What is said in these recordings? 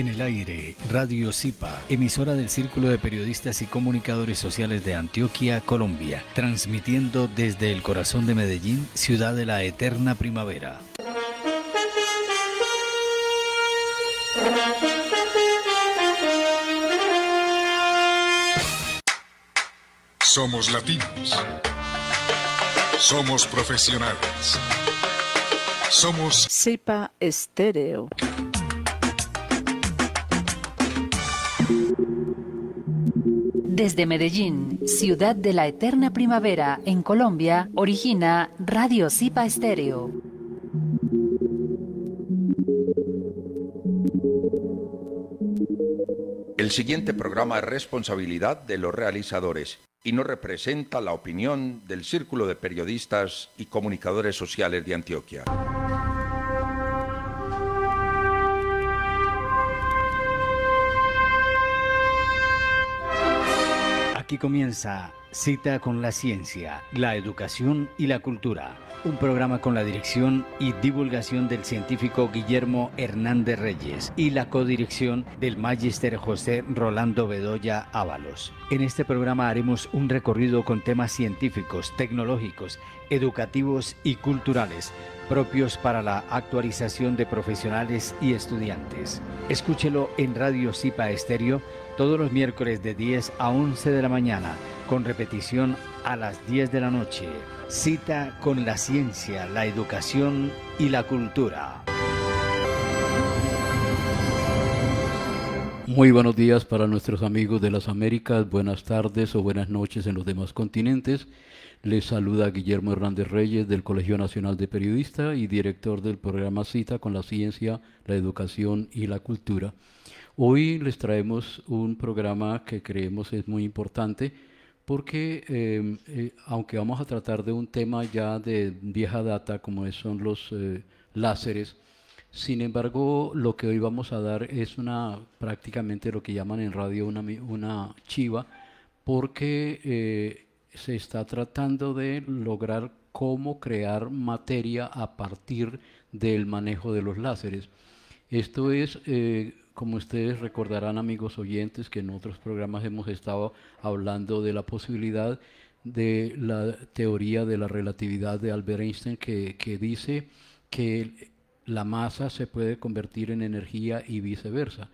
En el aire, Radio Zipa, emisora del Círculo de Periodistas y Comunicadores Sociales de Antioquia, Colombia, transmitiendo desde el corazón de Medellín, ciudad de la eterna primavera. Somos latinos. Somos profesionales. Somos CIPA Estéreo. Desde Medellín, ciudad de la eterna primavera en Colombia, origina Radio Zipa Estéreo. El siguiente programa es responsabilidad de los realizadores y no representa la opinión del Círculo de Periodistas y Comunicadores Sociales de Antioquia. Aquí comienza Cita con la Ciencia, la Educación y la Cultura, un programa con la dirección y divulgación del científico Guillermo Hernández Reyes y la codirección del magíster José Rolando Bedoya Ábalos. En este programa haremos un recorrido con temas científicos, tecnológicos, educativos y culturales propios para la actualización de profesionales y estudiantes. Escúchelo en Radio Cipa Estéreo todos los miércoles de 10 a 11 de la mañana, con repetición a las 10 de la noche. Cita con la ciencia, la educación y la cultura. Muy buenos días para nuestros amigos de las Américas, buenas tardes o buenas noches en los demás continentes. Les saluda Guillermo Hernández Reyes del Colegio Nacional de Periodistas y director del programa Cita con la Ciencia, la Educación y la Cultura. Hoy les traemos un programa que creemos es muy importante porque em, eh, aunque vamos a tratar de un tema ya de vieja data como son los eh, láseres, sin embargo lo que hoy vamos a dar es una prácticamente lo que llaman en radio una, chiva porque eh, se está tratando de lograr cómo crear materia a partir del manejo de los láseres. Esto es como ustedes recordarán, amigos oyentes, que en otros programas hemos estado hablando de la posibilidad de la teoría de la relatividad de Albert Einstein, que, dice que la masa se puede convertir en energía y viceversa.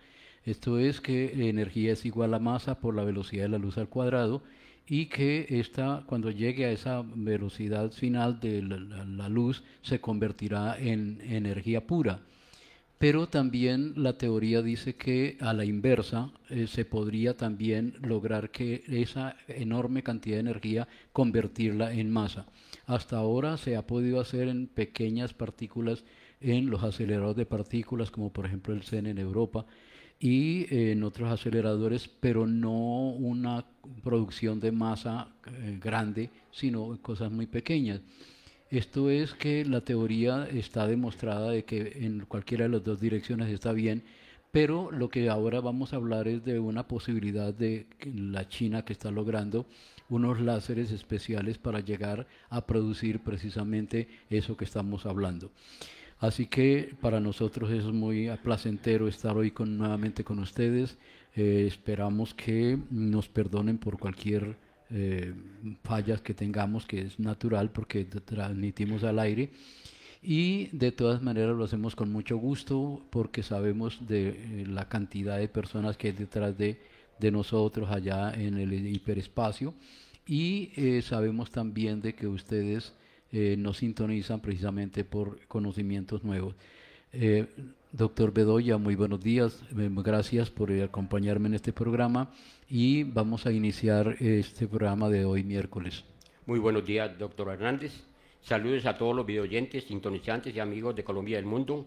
Esto es que la energía es igual a masa por la velocidad de la luz al cuadrado y que esta, cuando llegue a esa velocidad final de la luz se convertirá en energía pura pero también la teoría dice que a la inversa eh, se podría también lograr que esa enorme cantidad de energía convertirla en masa. Hasta ahora se ha podido hacer en pequeñas partículas en los aceleradores de partículas, como por ejemplo el CEN en Europa, y eh, en otros aceleradores, pero no una producción de masa eh, grande, sino cosas muy pequeñas. Esto es que la teoría está demostrada de que en cualquiera de las dos direcciones está bien, pero lo que ahora vamos a hablar es de una posibilidad de la China que está logrando unos láseres especiales para llegar a producir precisamente eso que estamos hablando. Así que para nosotros es muy placentero estar hoy nuevamente con ustedes. Eh, esperamos que nos perdonen por cualquier eh, fallas que tengamos, que es natural porque transmitimos al aire. Y de todas maneras lo hacemos con mucho gusto porque sabemos de eh, la cantidad de personas que hay detrás de, nosotros allá en el hiperespacio. Y eh, sabemos también de que ustedes nos sintonizan precisamente por conocimientos nuevos. Doctor Bedoya, muy buenos días. Eh, gracias por eh, acompañarme en este programa y vamos a iniciar eh, este programa de hoy miércoles. Muy buenos días, doctor Hernández. Saludos a todos los videoyentes, sintonizantes y amigos de Colombia del mundo.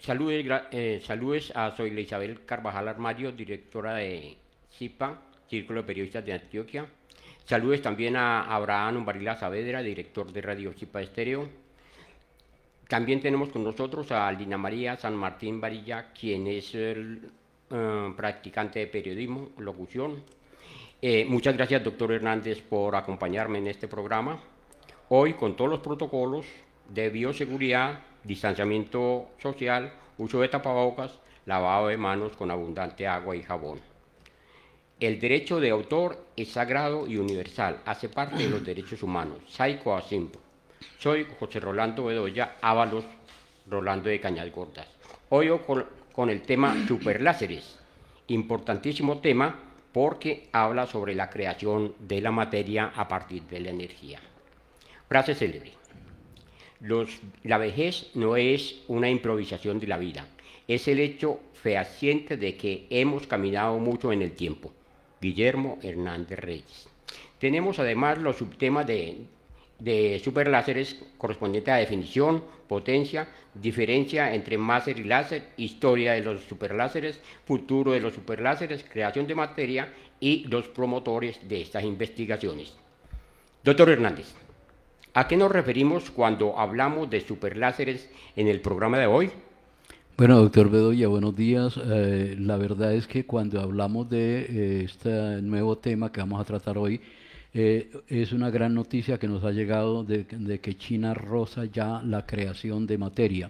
saludes, a Soy Isabel Carvajal Armario, directora de CIPA, Círculo de Periodistas de Antioquia. Saludos también a Abraham Umbarila Saavedra, director de Radio CIPA Estéreo. También tenemos con nosotros a Lina María San Martín Varilla, quien es el, eh, practicante de periodismo, locución. Eh, muchas gracias, doctor Hernández, por acompañarme en este programa. Hoy, con todos los protocolos de bioseguridad, distanciamiento social, uso de tapabocas, lavado de manos con abundante agua y jabón. El derecho de autor es sagrado y universal, hace parte de los derechos humanos, saico soy José Rolando Bedoya Ábalos, Rolando de Cañas Gordas. Hoy con, con el tema superláseres, importantísimo tema porque habla sobre la creación de la materia a partir de la energía. Frase célebre. Los, la vejez no es una improvisación de la vida, es el hecho fehaciente de que hemos caminado mucho en el tiempo. Guillermo Hernández Reyes. Tenemos además los subtemas de de superláseres correspondiente a definición, potencia, diferencia entre máser y láser, historia de los superláseres, futuro de los superláseres, creación de materia y los promotores de estas investigaciones. Doctor Hernández, ¿a qué nos referimos cuando hablamos de superláseres en el programa de hoy? Bueno, doctor Bedoya, buenos días. Eh, la verdad es que cuando hablamos de eh, este nuevo tema que vamos a tratar hoy, eh, es una gran noticia que nos ha llegado de, que China roza ya la creación de materia.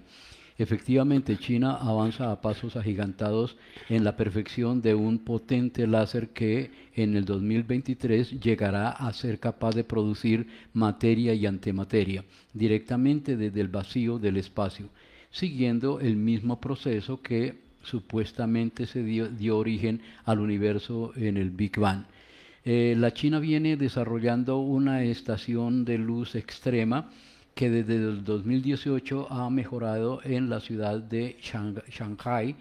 Efectivamente, China avanza a pasos agigantados en la perfección de un potente láser que en el 2023 llegará a ser capaz de producir materia y antimateria directamente desde el vacío del espacio, siguiendo el mismo proceso que supuestamente se dio origen al universo en el Big Bang. Eh, la China viene desarrollando una estación de luz extrema que desde el 2018 ha mejorado en la ciudad de Shanghai.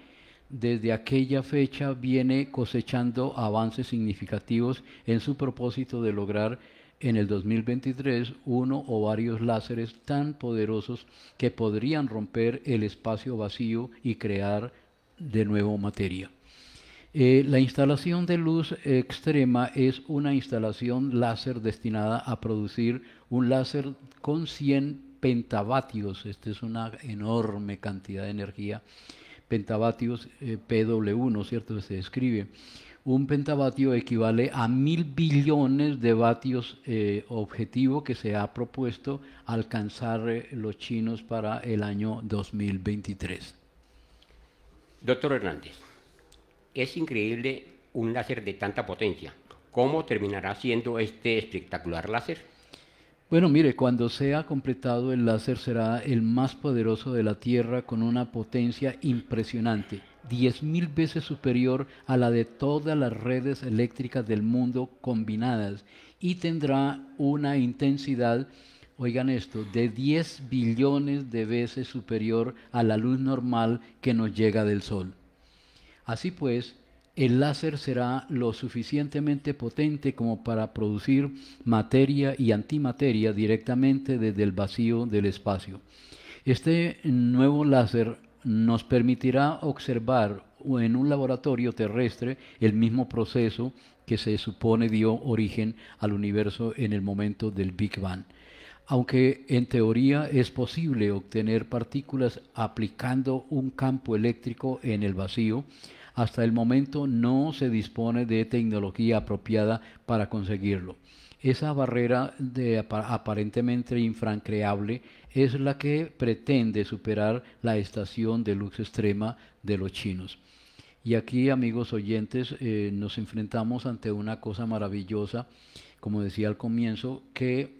Desde aquella fecha viene cosechando avances significativos en su propósito de lograr en el 2023 uno o varios láseres tan poderosos que podrían romper el espacio vacío y crear de nuevo materia. Eh, la instalación de luz extrema es una instalación láser destinada a producir un láser con 100 pentavatios. Esta es una enorme cantidad de energía. Pentavatios eh, PW, 1 cierto? Se describe. Un pentavatio equivale a mil billones de vatios eh, objetivo que se ha propuesto alcanzar los chinos para el año 2023. Doctor Hernández. Es increíble un láser de tanta potencia. ¿Cómo terminará siendo este espectacular láser? Bueno, mire, cuando sea completado el láser será el más poderoso de la Tierra con una potencia impresionante, 10.000 veces superior a la de todas las redes eléctricas del mundo combinadas y tendrá una intensidad oigan esto, de 10 billones de veces superior a la luz normal que nos llega del Sol. Así pues, el láser será lo suficientemente potente como para producir materia y antimateria directamente desde el vacío del espacio. Este nuevo láser nos permitirá observar en un laboratorio terrestre el mismo proceso que se supone dio origen al universo en el momento del Big Bang. Aunque en teoría es posible obtener partículas aplicando un campo eléctrico en el vacío, hasta el momento no se dispone de tecnología apropiada para conseguirlo. Esa barrera aparentemente infrancreable es la que pretende superar la estación de luz extrema de los chinos. Y aquí, amigos oyentes, eh, nos enfrentamos ante una cosa maravillosa, como decía al comienzo, que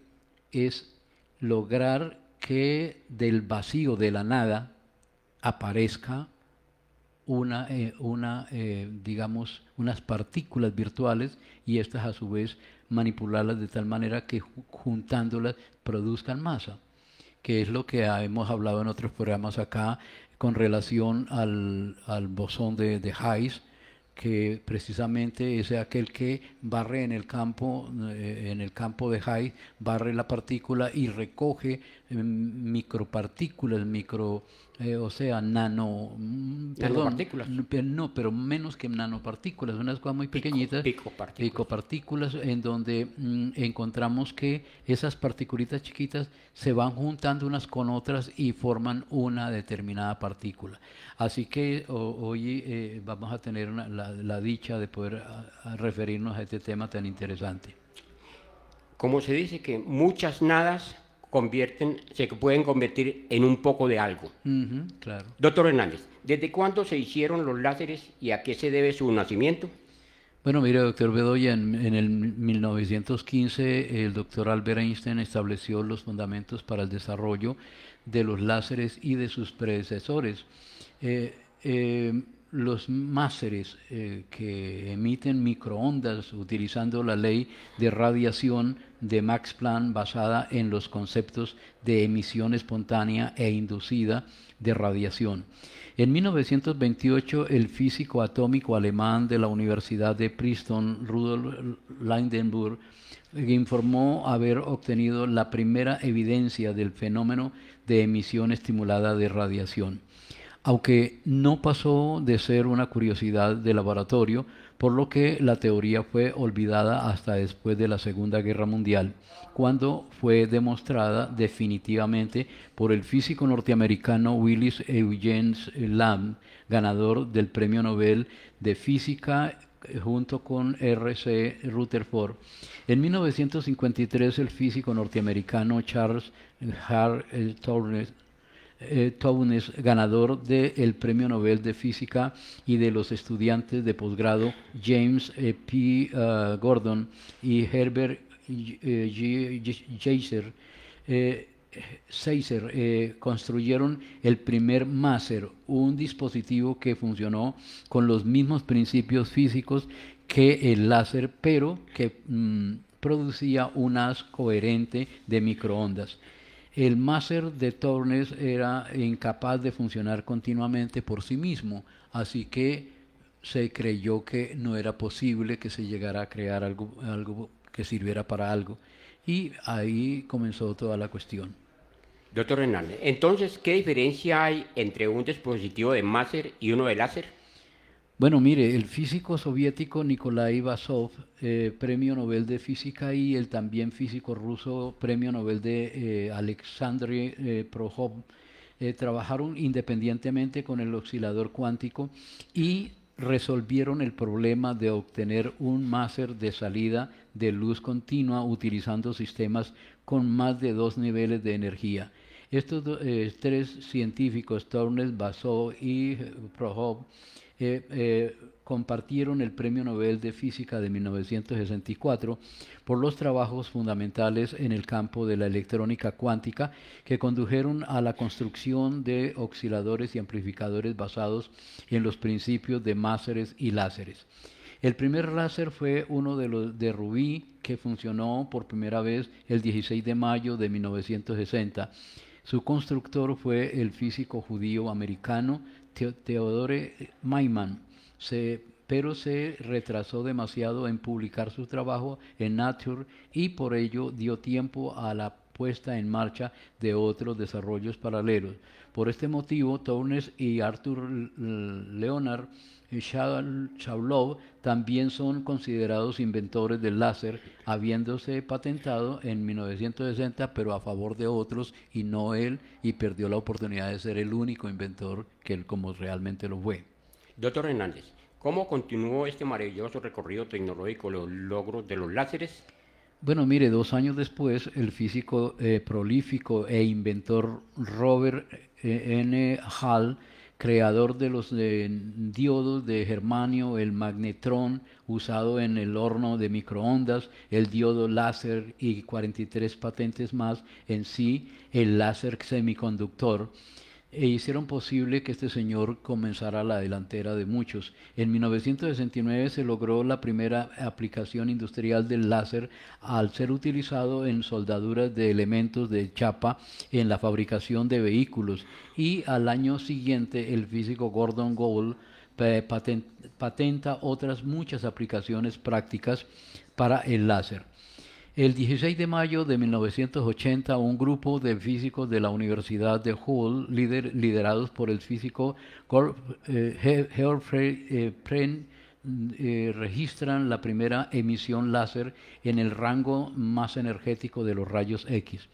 es lograr que del vacío, de la nada, aparezca una, eh, una eh, digamos, unas partículas virtuales y estas a su vez manipularlas de tal manera que juntándolas produzcan masa, que es lo que hemos hablado en otros programas acá con relación al, al bosón de, de que precisamente es aquel que barre en el campo, eh, en el campo de Higgs, barre la partícula y recoge Em, micropartículas, micro, eh, o sea, nano, mm, perdón, no, pero menos que nanopartículas, unas cosas muy pequeñitas, picopartículas, en donde mm, encontramos que esas particulitas chiquitas se van juntando unas con otras y forman una determinada partícula. Así que hoy eh, vamos a tener la, dicha de poder ah, ah, referirnos a este tema tan interesante. Como se dice que muchas nadas convierten, se pueden convertir en un poco de algo. Doctor Hernández, ¿desde cuándo se hicieron los láseres y a qué se debe su nacimiento? Bueno, mire, doctor Bedoya, en, el 1915 el doctor Albert Einstein estableció los fundamentos para el desarrollo de los láseres y de sus predecesores. Eh, eh, los máseres eh, que emiten microondas utilizando la ley de radiación de Max Planck basada en los conceptos de emisión espontánea e inducida de radiación. En 1928, el físico atómico alemán de la Universidad de Princeton, Rudolf Lindenburg, informó haber obtenido la primera evidencia del fenómeno de emisión estimulada de radiación. Aunque no pasó de ser una curiosidad de laboratorio, por lo que la teoría fue olvidada hasta después de la Segunda Guerra Mundial, cuando fue demostrada definitivamente por el físico norteamericano Willis Eugene Lamb, ganador del Premio Nobel de Física eh, junto con R.C. Rutherford. En 1953 el físico norteamericano Charles Hart Turner eh, ganador del Premio Nobel de Física y de los estudiantes de posgrado James eh, P. Eh, Gordon y Herbert eh, eh Seiser construyeron el primer máser, un dispositivo que funcionó con los mismos principios físicos que el láser, pero que mm, producía un haz coherente de microondas. El máster de Tornes era incapaz de funcionar continuamente por sí mismo, así que se creyó que no era posible que se llegara a crear algo, que sirviera para algo. Y ahí comenzó toda la cuestión. Doctor Hernández, entonces, ¿qué diferencia hay entre un dispositivo de máster y uno de láser? Bueno, mire, el físico soviético Nikolai Basov, eh, premio Nobel de Física, y el también físico ruso, premio Nobel de eh, Alexandre eh, Prohov, trabajaron independientemente con el oscilador cuántico y resolvieron el problema de obtener un máster de salida de luz continua utilizando sistemas con más de dos niveles de energía. Estos tres científicos, Tornes, Basov y Prohov, eh, compartieron el Premio Nobel de Física de 1964 por los trabajos fundamentales en el campo de la electrónica cuántica que condujeron a la construcción de osciladores y amplificadores basados en los principios de máseres y láseres. El primer láser fue uno de los de rubí que funcionó por primera vez el 16 de mayo de 1960. Su constructor fue el físico judío americano Theodore Maiman, se, pero se retrasó demasiado en publicar su trabajo en Nature y por ello dio tiempo a la puesta en marcha de otros desarrollos paralelos. Por este motivo, Townes y Arthur Leonard Shavlov también son considerados inventores del láser, habiéndose patentado en 1960, pero a favor de otros y no él, y perdió la oportunidad de ser el único inventor que él como realmente lo fue. Doctor Hernández, ¿cómo continuó este maravilloso recorrido tecnológico, los logros de los láseres? Bueno, mire, dos años después, el físico eh, prolífico e inventor Robert eh, N. Hall creador de los diodos de germanio, el magnetrón usado en el horno de microondas, el diodo láser y 43 patentes más en sí, el láser semiconductor e hicieron posible que este señor comenzara la delantera de muchos. En 1969 se logró la primera aplicación industrial del láser al ser utilizado en soldaduras de elementos de chapa en la fabricación de vehículos y al año siguiente el físico Gordon Gould patenta otras muchas aplicaciones prácticas para el láser. El 16 de mayo de 1980, un grupo de físicos de la Universidad de Hull, liderados por el físico eh, Geoffrey eh, eh, registran la primera emisión láser en el rango más energético de los rayos X.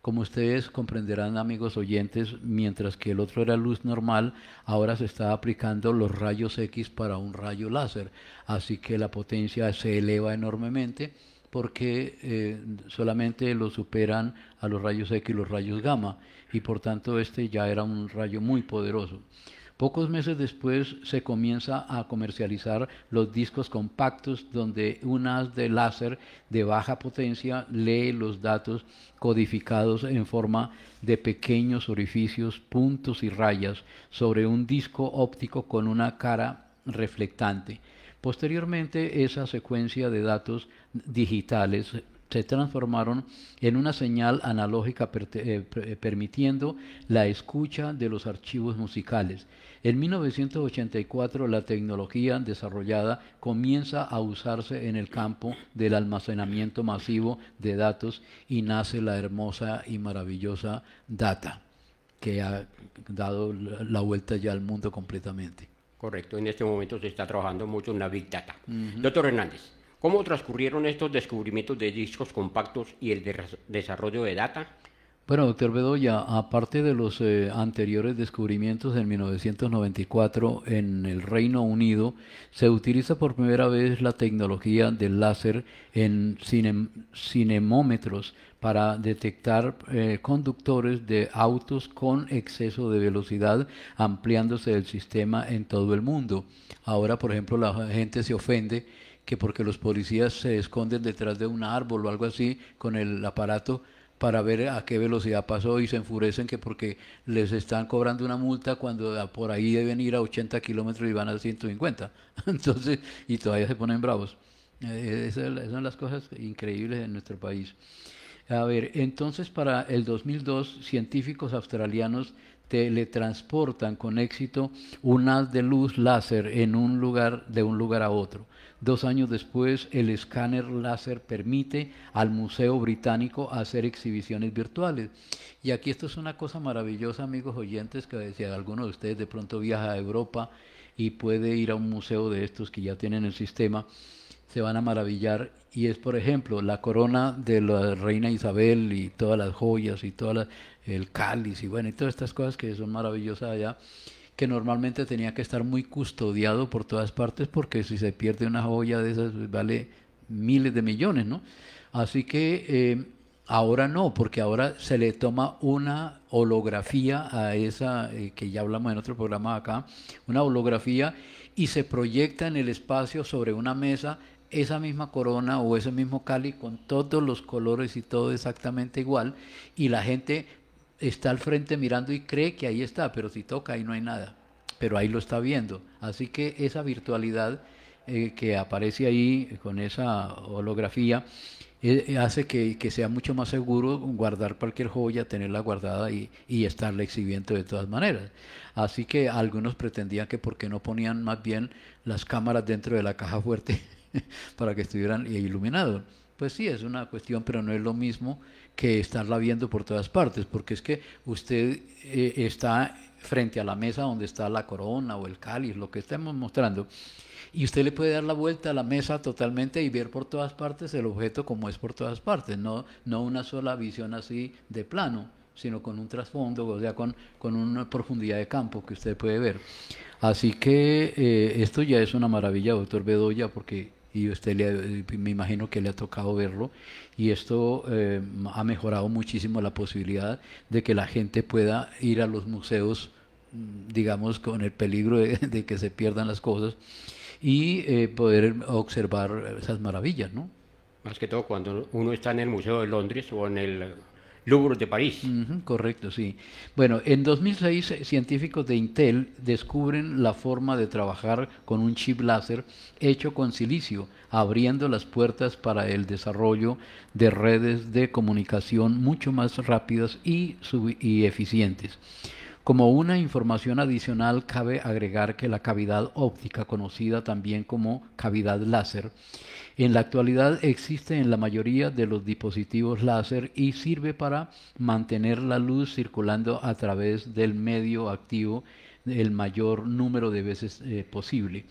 Como ustedes comprenderán, amigos oyentes, mientras que el otro era luz normal, ahora se está aplicando los rayos X para un rayo láser, así que la potencia se eleva enormemente porque eh, solamente lo superan a los rayos X y los rayos gamma, y por tanto este ya era un rayo muy poderoso. Pocos meses después se comienza a comercializar los discos compactos donde un haz de láser de baja potencia lee los datos codificados en forma de pequeños orificios, puntos y rayas sobre un disco óptico con una cara reflectante. Posteriormente, esa secuencia de datos digitales se transformaron en una señal analógica eh, eh, permitiendo la escucha de los archivos musicales. En 1984 la tecnología desarrollada comienza a usarse en el campo del almacenamiento masivo de datos y nace la hermosa y maravillosa data que ha dado la vuelta ya al mundo completamente. Correcto, en este momento se está trabajando mucho en la Big Data. Doctor Hernández, ¿cómo transcurrieron estos descubrimientos de discos compactos y el desarrollo de data? Bueno, doctor Bedoya, aparte de los eh, anteriores descubrimientos en 1994 en el Reino Unido, se utiliza por primera vez la tecnología del láser en cinemómetros para detectar eh, conductores de autos con exceso de velocidad, ampliándose el sistema en todo el mundo. Ahora, por ejemplo, la gente se ofende que porque los policías se esconden detrás de un árbol o algo así con el aparato para ver a qué velocidad pasó y se enfurecen que porque les están cobrando una multa cuando por ahí deben ir a 80 kilómetros y van a 150. Entonces, y todavía se ponen bravos. Eh, esas son las cosas increíbles en nuestro país. A ver, entonces para el 2002, científicos australianos teletransportan con éxito un haz de luz láser en un lugar, de un lugar a otro. Dos años después, el escáner láser permite al Museo Británico hacer exhibiciones virtuales. Y aquí esto es una cosa maravillosa, amigos oyentes, que si alguno de ustedes de pronto viaja a Europa y puede ir a un museo de estos que ya tienen el sistema, se van a maravillar y es, por ejemplo, la corona de la reina Isabel y todas las joyas y todas el cáliz y bueno, y todas estas cosas que son maravillosas allá, que normalmente tenía que estar muy custodiado por todas partes porque si se pierde una joya de esas vale miles de millones, ¿no? Así que eh, ahora no, porque ahora se le toma una holografía a esa, eh, que ya hablamos en otro programa acá, una holografía y se proyecta en el espacio sobre una mesa esa misma corona o ese mismo cali con todos los colores y todo exactamente igual y la gente está al frente mirando y cree que ahí está, pero si toca ahí no hay nada, pero ahí lo está viendo. Así que esa virtualidad eh, que aparece ahí con esa holografía eh, eh, hace que, sea mucho más seguro guardar cualquier joya, tenerla guardada y, y estarla exhibiendo de todas maneras. Así que algunos pretendían que porque no ponían más bien las cámaras dentro de la caja fuerte para que estuvieran iluminados. Pues sí, es una cuestión, pero no es lo mismo que estarla viendo por todas partes, porque es que usted eh, está frente a la mesa donde está la corona o el cáliz, lo que estamos mostrando, y usted le puede dar la vuelta a la mesa totalmente y ver por todas partes el objeto como es por todas partes, no, no una sola visión así de plano, sino con un trasfondo, o sea, con, con una profundidad de campo que usted puede ver. Así que eh, esto ya es una maravilla, doctor Bedoya, porque y usted le, me imagino que le ha tocado verlo y esto eh, ha mejorado muchísimo la posibilidad de que la gente pueda ir a los museos mm, digamos con el peligro de, que se pierdan las cosas y eh, poder observar esas maravillas, ¿no? Más que todo cuando uno está en el Museo de Londres o en el Louvre de París. correcto, sí. Bueno, en 2006 eh, científicos de Intel descubren la forma de trabajar con un chip láser hecho con silicio, abriendo las puertas para el desarrollo de redes de comunicación mucho más rápidas y eficientes. Como una información adicional, cabe agregar que la cavidad óptica, conocida también como cavidad láser, en la actualidad existe en la mayoría de los dispositivos láser y sirve para mantener la luz circulando a través del medio activo el mayor número de veces eh, posible.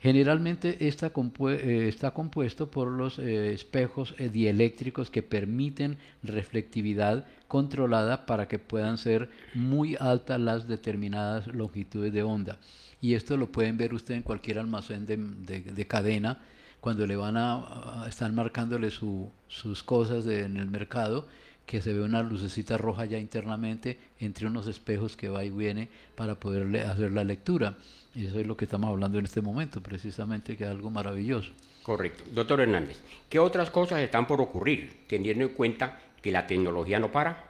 Generalmente está, eh, está compuesto por los eh, espejos eh, dieléctricos que permiten reflectividad controlada para que puedan ser muy altas las determinadas longitudes de onda. Y esto lo pueden ver ustedes en cualquier almacén de, cadena, cuando le van a, están marcándole sus cosas en el mercado, que se ve una lucecita roja ya internamente entre unos espejos que va y viene para poderle hacer la lectura. Y eso es lo que estamos hablando en este momento, precisamente, que es algo maravilloso. Correcto. Doctor Hernández, ¿qué otras cosas están por ocurrir, teniendo en cuenta que la tecnología no para?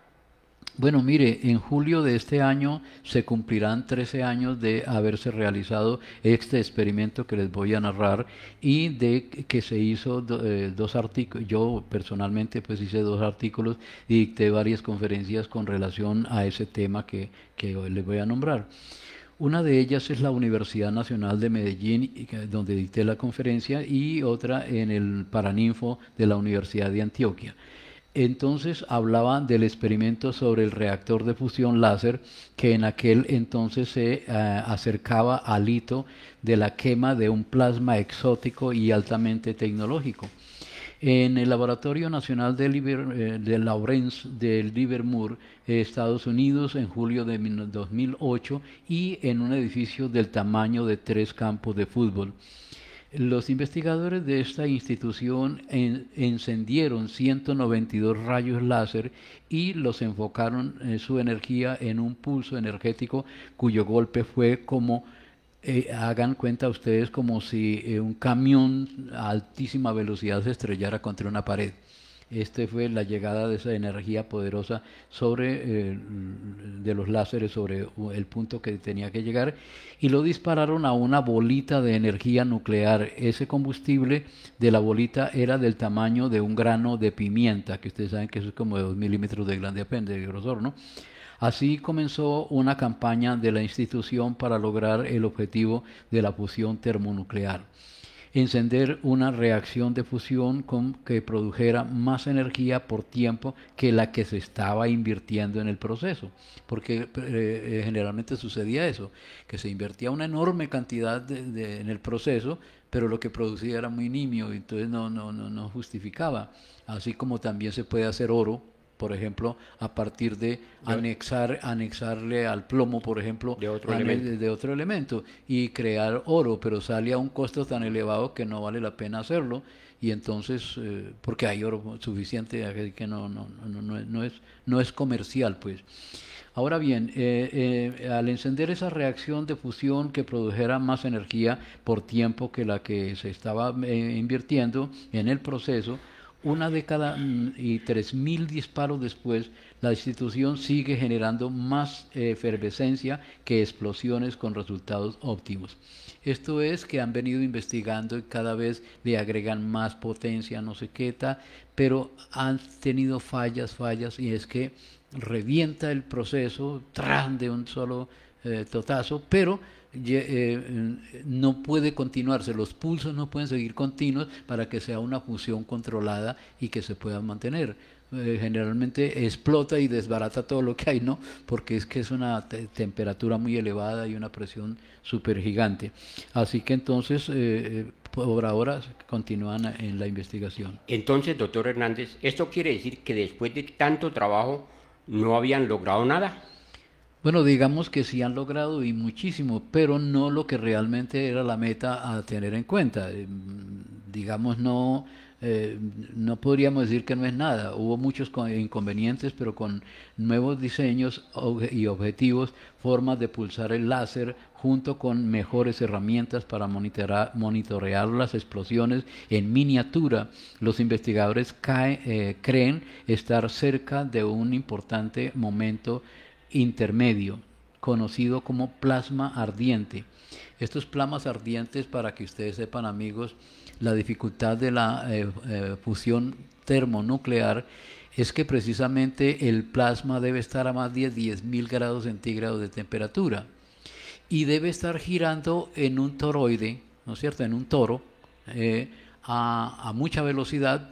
Bueno, mire, en julio de este año se cumplirán 13 años de haberse realizado este experimento que les voy a narrar y de que se hizo eh, dos artículos, yo personalmente pues hice dos artículos y dicté varias conferencias con relación a ese tema que, que hoy les voy a nombrar. Una de ellas es la Universidad Nacional de Medellín, donde dicté la conferencia, y otra en el Paraninfo de la Universidad de Antioquia. Entonces hablaba del experimento sobre el reactor de fusión láser que en aquel entonces se eh, acercaba al hito de la quema de un plasma exótico y altamente tecnológico. En el Laboratorio Nacional de, lawrence eh, de Lawrence del Livermore, Estados Unidos, en julio de 2008, y en un edificio del tamaño de tres campos de fútbol. Los investigadores de esta institución encendieron 192 rayos láser y los enfocaron eh, su energía en un pulso energético cuyo golpe fue como eh, hagan cuenta ustedes como si eh, un camión a altísima velocidad se estrellara contra una pared. Este fue la llegada de esa energía poderosa sobre eh, de los láseres sobre el punto que tenía que llegar y lo dispararon a una bolita de energía nuclear. Ese combustible de la bolita era del tamaño de un grano de pimienta, que ustedes saben que eso es como de 2 milímetros de grande de grosor, ¿no? Así comenzó una campaña de la institución para lograr el objetivo de la fusión termonuclear encender una reacción de fusión con que produjera más energía por tiempo que la que se estaba invirtiendo en el proceso, porque eh, eh, generalmente sucedía eso, que se invertía una enorme cantidad en el proceso, pero lo que producía era muy nimio, entonces no, no, no justificaba, así como también se puede hacer oro por ejemplo, a partir de anexar, anexarle al plomo, por ejemplo, de otro, elemento. de otro, elemento. y crear oro, pero sale a un costo tan elevado que no vale la pena hacerlo y entonces, eh, porque hay oro suficiente que no, no, no, no, es, no es comercial, pues. Ahora bien, eh, eh, al encender esa reacción de fusión que produjera más energía por tiempo que la que se estaba invirtiendo en el proceso, una década mm, y tres mil disparos después, la institución sigue generando más eh, efervescencia que explosiones con resultados óptimos. Esto es que han venido investigando y cada vez le agregan más potencia, no sé qué pero han tenido fallas, fallas, y es que revienta el proceso, tras de un solo eh, totazo, pero eh, mm, no puede continuarse, los pulsos no pueden seguir continuos para que sea una fusión controlada y que se pueda mantener eh, generalmente explota y desbarata todo lo que hay, ¿no? Porque es que es una temperatura muy elevada y una presión súper gigante. Así que entonces, eh, eh, por ahora, continúan en la investigación. Entonces, doctor Hernández, ¿esto quiere decir que después de tanto trabajo no habían logrado nada? Bueno, digamos que sí han logrado y muchísimo, pero no lo que realmente era la meta a tener en cuenta. Eh, digamos, no, eh, no podríamos decir que no es nada. Hubo muchos inconvenientes, pero con nuevos diseños y objetivos, formas de pulsar el láser junto con mejores herramientas para monitorear las explosiones en miniatura. Los investigadores eh, creen estar cerca de un importante momento intermedio, conocido como plasma ardiente. Estos plasmas ardientes, para que ustedes sepan amigos, la dificultad de la eh, eh, fusión termonuclear es que precisamente el plasma debe estar a más de 10.000 grados centígrados de temperatura y debe estar girando en un toroide, ¿no es cierto?, en un toro, eh, a, a mucha velocidad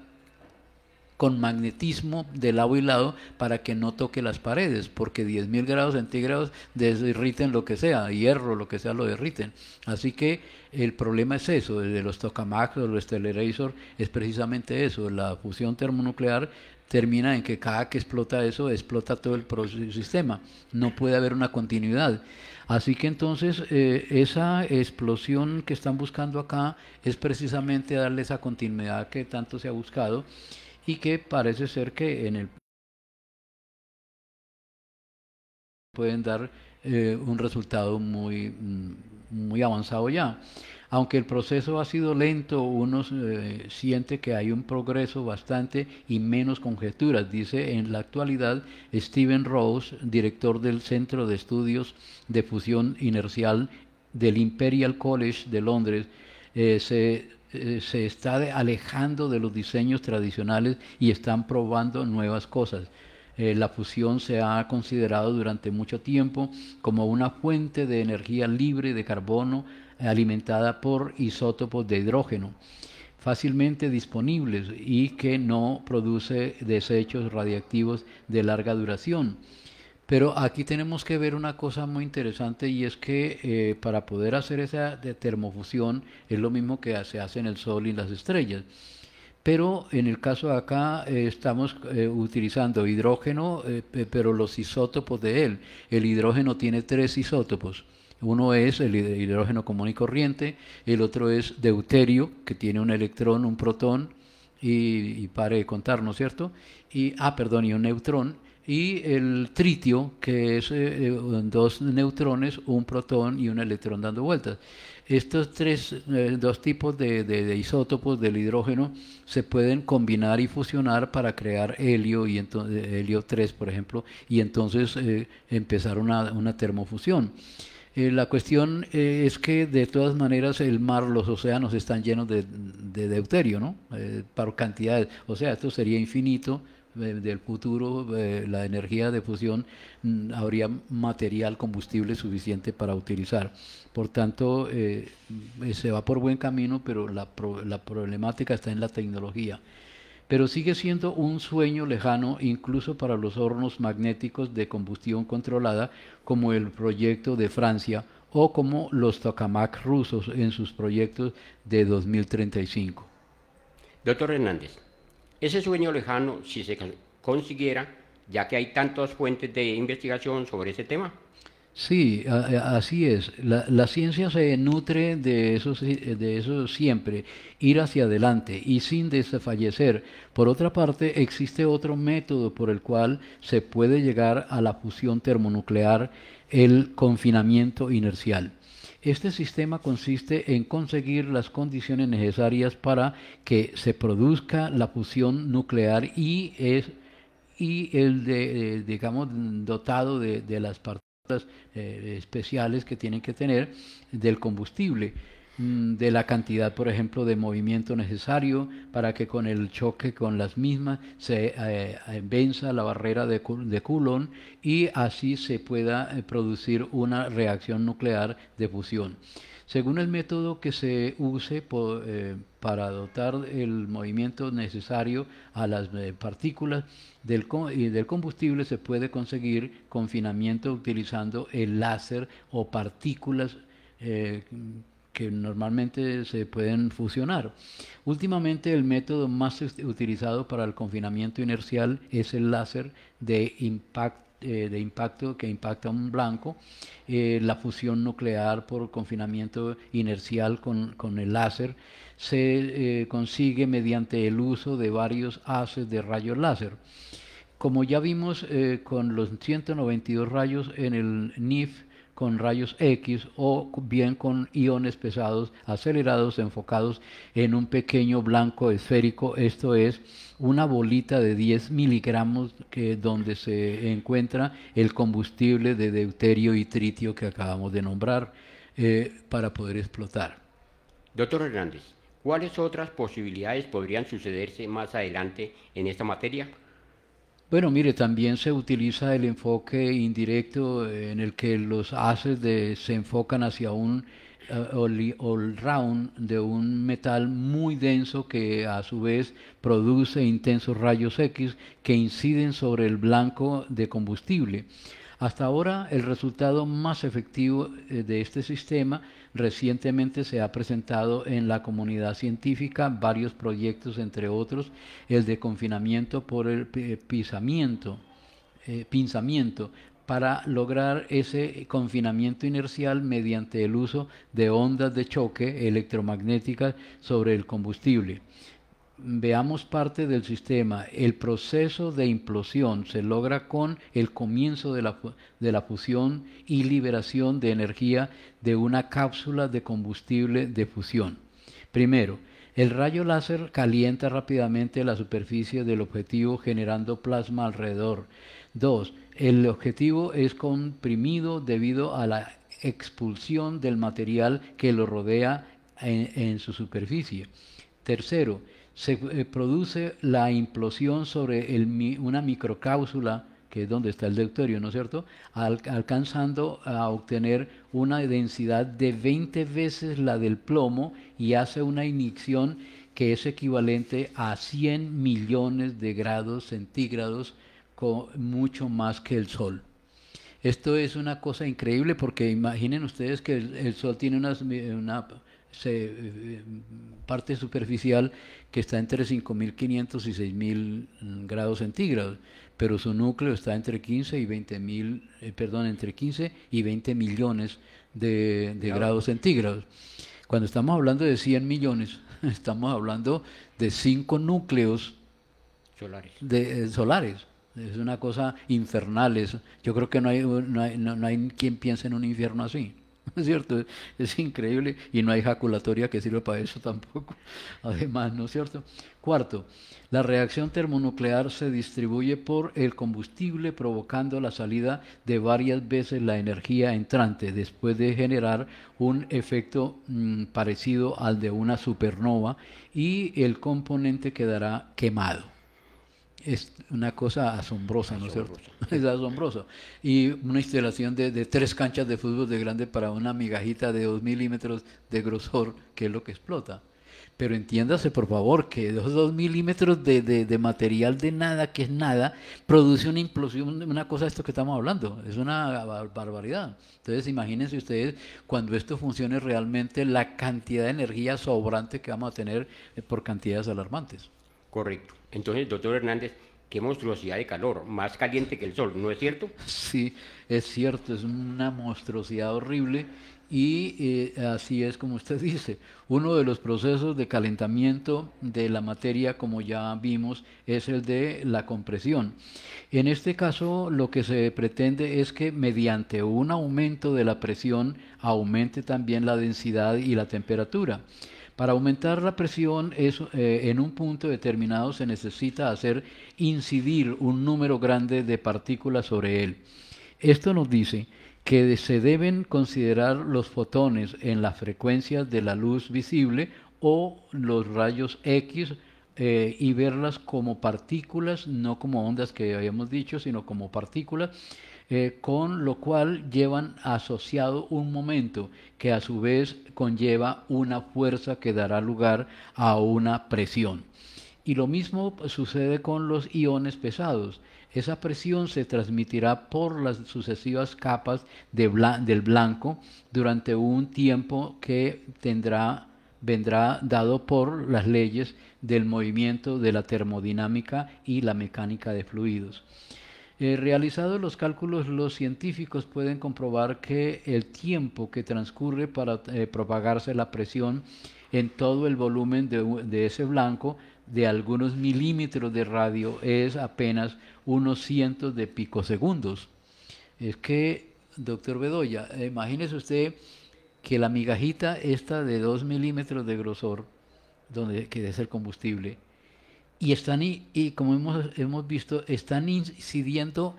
con magnetismo de lado y lado para que no toque las paredes, porque 10.000 grados centígrados derriten lo que sea, hierro, lo que sea, lo derriten. Así que el problema es eso, desde los tokamaks o los telerazor, es precisamente eso, la fusión termonuclear termina en que cada que explota eso, explota todo el sistema, no puede haber una continuidad. Así que entonces eh, esa explosión que están buscando acá es precisamente darle esa continuidad que tanto se ha buscado y que parece ser que en el pueden dar eh, un resultado muy, mm, muy avanzado ya. Aunque el proceso ha sido lento, uno eh, siente que hay un progreso bastante y menos conjeturas, dice en la actualidad Stephen Rose, director del Centro de Estudios de Fusión Inercial del Imperial College de Londres. Eh, se eh, se está alejando de los diseños tradicionales y están probando nuevas cosas. Eh, la fusión se ha considerado durante mucho tiempo como una fuente de energía libre de carbono alimentada por isótopos de hidrógeno fácilmente disponibles y que no produce desechos radiactivos de larga duración. Pero aquí tenemos que ver una cosa muy interesante y es que eh, para poder hacer esa termofusión es lo mismo que se hace en el Sol y las estrellas. Pero en el caso de acá eh, estamos eh, utilizando hidrógeno, pero los isótopos de él. El hidrógeno tiene tres isótopos. Uno es el hidrógeno común y corriente, el otro es deuterio, que tiene un electrón, un protón y, y pare de contar, ¿no es cierto? Y, ah, perdón, y un neutrón y el tritio, que es eh, eh, dos neutrones, un protón y un electrón dando vueltas. Estos tres, eh, dos tipos de, de, isótopos del hidrógeno se pueden combinar y fusionar para crear helio, y helio 3, por ejemplo, y entonces empezar una, termofusión. la cuestión es que de todas maneras el mar, los océanos están llenos de, de deuterio, ¿no? para cantidades. O sea, esto sería infinito eh, del futuro, eh, la energía de fusión, mm, habría material, combustible suficiente para utilizar. Por tanto, eh, se va por buen camino, pero la, la problemática está en la tecnología. Pero sigue siendo un sueño lejano incluso para los hornos magnéticos de combustión controlada, como el proyecto de Francia o como los tokamak rusos en sus proyectos de 2035. Doctor Hernández. Ese sueño lejano, si se consiguiera, ya que hay tantas fuentes de investigación sobre ese tema. Sí, así es. La, ciencia se nutre de eso, de eso siempre, ir hacia adelante y sin desfallecer. Por otra parte, existe otro método por el cual se puede llegar a la fusión termonuclear, el confinamiento inercial. Este sistema consiste en conseguir las condiciones necesarias para que se produzca la fusión nuclear y es y el de, eh, digamos dotado de, las partículas eh, especiales que tienen que tener del combustible. Mm, de la cantidad, por ejemplo, de movimiento necesario para que con el choque con las mismas se eh, eh, venza la barrera de, Coulomb y así se pueda eh, producir una reacción nuclear de fusión. Según el método que se use para dotar el movimiento necesario a las partículas del, combustible, se puede conseguir confinamiento utilizando el láser o partículas que normalmente se pueden fusionar. Últimamente el método más utilizado para el confinamiento inercial es el láser de impacto eh, de impacto que impacta un blanco, eh, la fusión nuclear por confinamiento inercial con, el láser se eh, consigue mediante el uso de varios haces de rayos láser. Como ya vimos con los 192 rayos en el NIF, con rayos X o bien con iones pesados acelerados enfocados en un pequeño blanco esférico, esto es una bolita de 10 miligramos que, donde se encuentra el combustible de deuterio y tritio que acabamos de nombrar eh, para poder explotar. Doctor Hernández, ¿cuáles otras posibilidades podrían sucederse más adelante en esta materia? Bueno, mire, también se utiliza el enfoque indirecto en el que los haces se enfocan hacia un eh, round de un metal muy denso que a su vez produce intensos rayos X que inciden sobre el blanco de combustible. Hasta ahora el resultado más efectivo eh, de este sistema Recientemente se ha presentado en la comunidad científica varios proyectos, entre otros el de confinamiento por el eh, pisamiento, eh, pinzamiento, para lograr ese confinamiento inercial mediante el uso de ondas de choque electromagnéticas sobre el combustible veamos parte del sistema, el proceso de implosión se logra con el comienzo de la, de la, fusión y liberación de energía de una cápsula de combustible de fusión. Primero, el rayo láser calienta rápidamente la superficie del objetivo generando plasma alrededor. Dos, el objetivo es comprimido debido a la expulsión del material que lo rodea en, su superficie. Tercero, se eh, produce la implosión sobre una microcápsula, que es donde está el deuterio, ¿no es cierto?, alcanzando a obtener una densidad de 20 veces la del plomo y hace una inyección que es equivalente a 100 millones de grados centígrados, con mucho más que el Sol. Esto es una cosa increíble porque imaginen ustedes que el, Sol tiene eh, una se, eh, eh, parte superficial que está entre 5.500 y 6.000 mm, grados centígrados, pero su núcleo está entre 15 y 20 mil, eh, perdón, entre 15 y 20 millones de, grados centígrados. Cuando estamos hablando de 100 millones, estamos hablando de cinco núcleos solares. De, solares. Es una cosa infernal. Yo creo que no hay, no hay, no hay quien piense en un infierno así. ¿no es cierto? Es increíble y no hay ejaculatoria que sirva para eso tampoco, además, ¿no es cierto? Cuarto, la reacción termonuclear se distribuye por el combustible provocando la salida de varias veces la energía entrante después de generar un efecto mm, parecido al de una supernova y el componente quedará quemado es una cosa asombrosa, ¿no es cierto? Es asombroso. Y una instalación de, tres canchas de fútbol de grande para una migajita de dos milímetros de grosor, que es lo que explota. Pero entiéndase, por favor, que esos dos milímetros de, de, material de nada, que es nada, produce una implosión, una cosa de esto que estamos hablando. Es una barbaridad. Entonces, imagínense ustedes cuando esto funcione realmente la cantidad de energía sobrante que vamos a tener eh, por cantidades alarmantes. Correcto. Entonces, doctor Hernández, qué monstruosidad de calor, más caliente que el sol, ¿no es cierto? Sí, es cierto, es una monstruosidad horrible y eh, así es como usted dice. Uno de los procesos de calentamiento de la materia, como ya vimos, es el de la compresión. En este caso, lo que se pretende es que mediante un aumento de la presión aumente también la densidad y la temperatura. Para aumentar la presión eh, en un punto determinado se necesita hacer incidir un número grande de partículas sobre él. Esto nos dice que se deben considerar los fotones en las frecuencias de la luz visible o los rayos X eh, y verlas como partículas, no como ondas que habíamos dicho, sino como partículas eh, con lo cual llevan asociado un momento que a su vez conlleva una fuerza que dará lugar a una presión. Y lo mismo sucede con los iones pesados. Esa presión se transmitirá por las sucesivas capas del blanco durante un tiempo que tendrá vendrá dado por las leyes del movimiento de la termodinámica y la mecánica de fluidos. Eh, realizados los cálculos, los científicos pueden comprobar que el tiempo que transcurre para eh, propagarse la presión en todo el volumen de, ese blanco de algunos milímetros de radio es apenas unos cientos de picosegundos. Es que, doctor Bedoya, eh, imagínese usted que la migajita esta de 2 milímetros de grosor, donde, que es el combustible, y están, y, como hemos, hemos visto, están incidiendo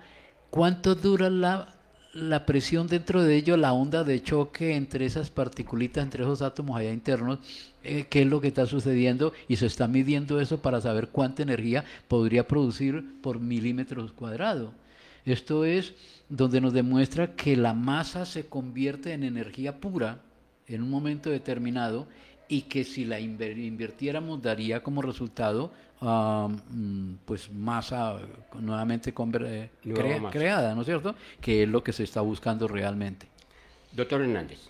cuánto dura la, la presión dentro de ellos, la onda de choque entre esas particulitas, entre esos átomos allá internos, eh, qué es lo que está sucediendo y se está midiendo eso para saber cuánta energía podría producir por milímetros cuadrados. Esto es donde nos demuestra que la masa se convierte en energía pura en un momento determinado y que si la invirtiéramos daría como resultado Ah, mm, pues masa nuevamente creada, ¿no es cierto? Que es lo que se está buscando realmente. Doctor Hernández,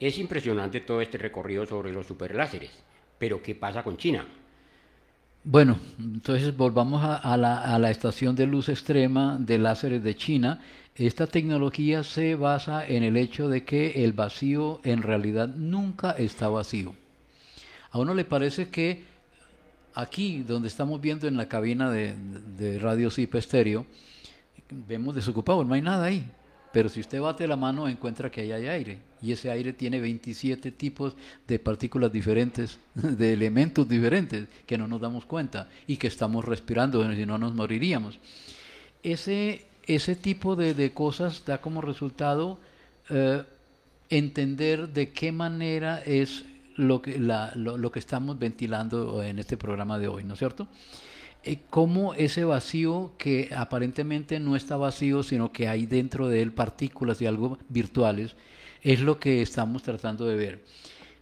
es impresionante todo este recorrido sobre los superláseres, pero ¿qué pasa con China? Bueno, entonces volvamos a, la, a, la, estación de luz extrema de láseres de China. Esta tecnología se basa en el hecho de que el vacío en realidad nunca está vacío. A uno le parece que aquí donde estamos viendo en la cabina de, Radio cip Estéreo, vemos desocupado, no hay nada ahí. Pero si usted bate la mano encuentra que ahí hay aire. Y ese aire tiene 27 tipos de partículas diferentes, de elementos diferentes, que no nos damos cuenta y que estamos respirando, si no nos moriríamos. Ese, ese tipo de, cosas da como resultado eh, entender de qué manera es lo que, la, lo, que estamos ventilando eh, en este programa de hoy, ¿no es cierto? Eh, cómo ese vacío que aparentemente no está vacío, sino que hay dentro de él partículas y algo virtuales, es lo que estamos tratando de ver.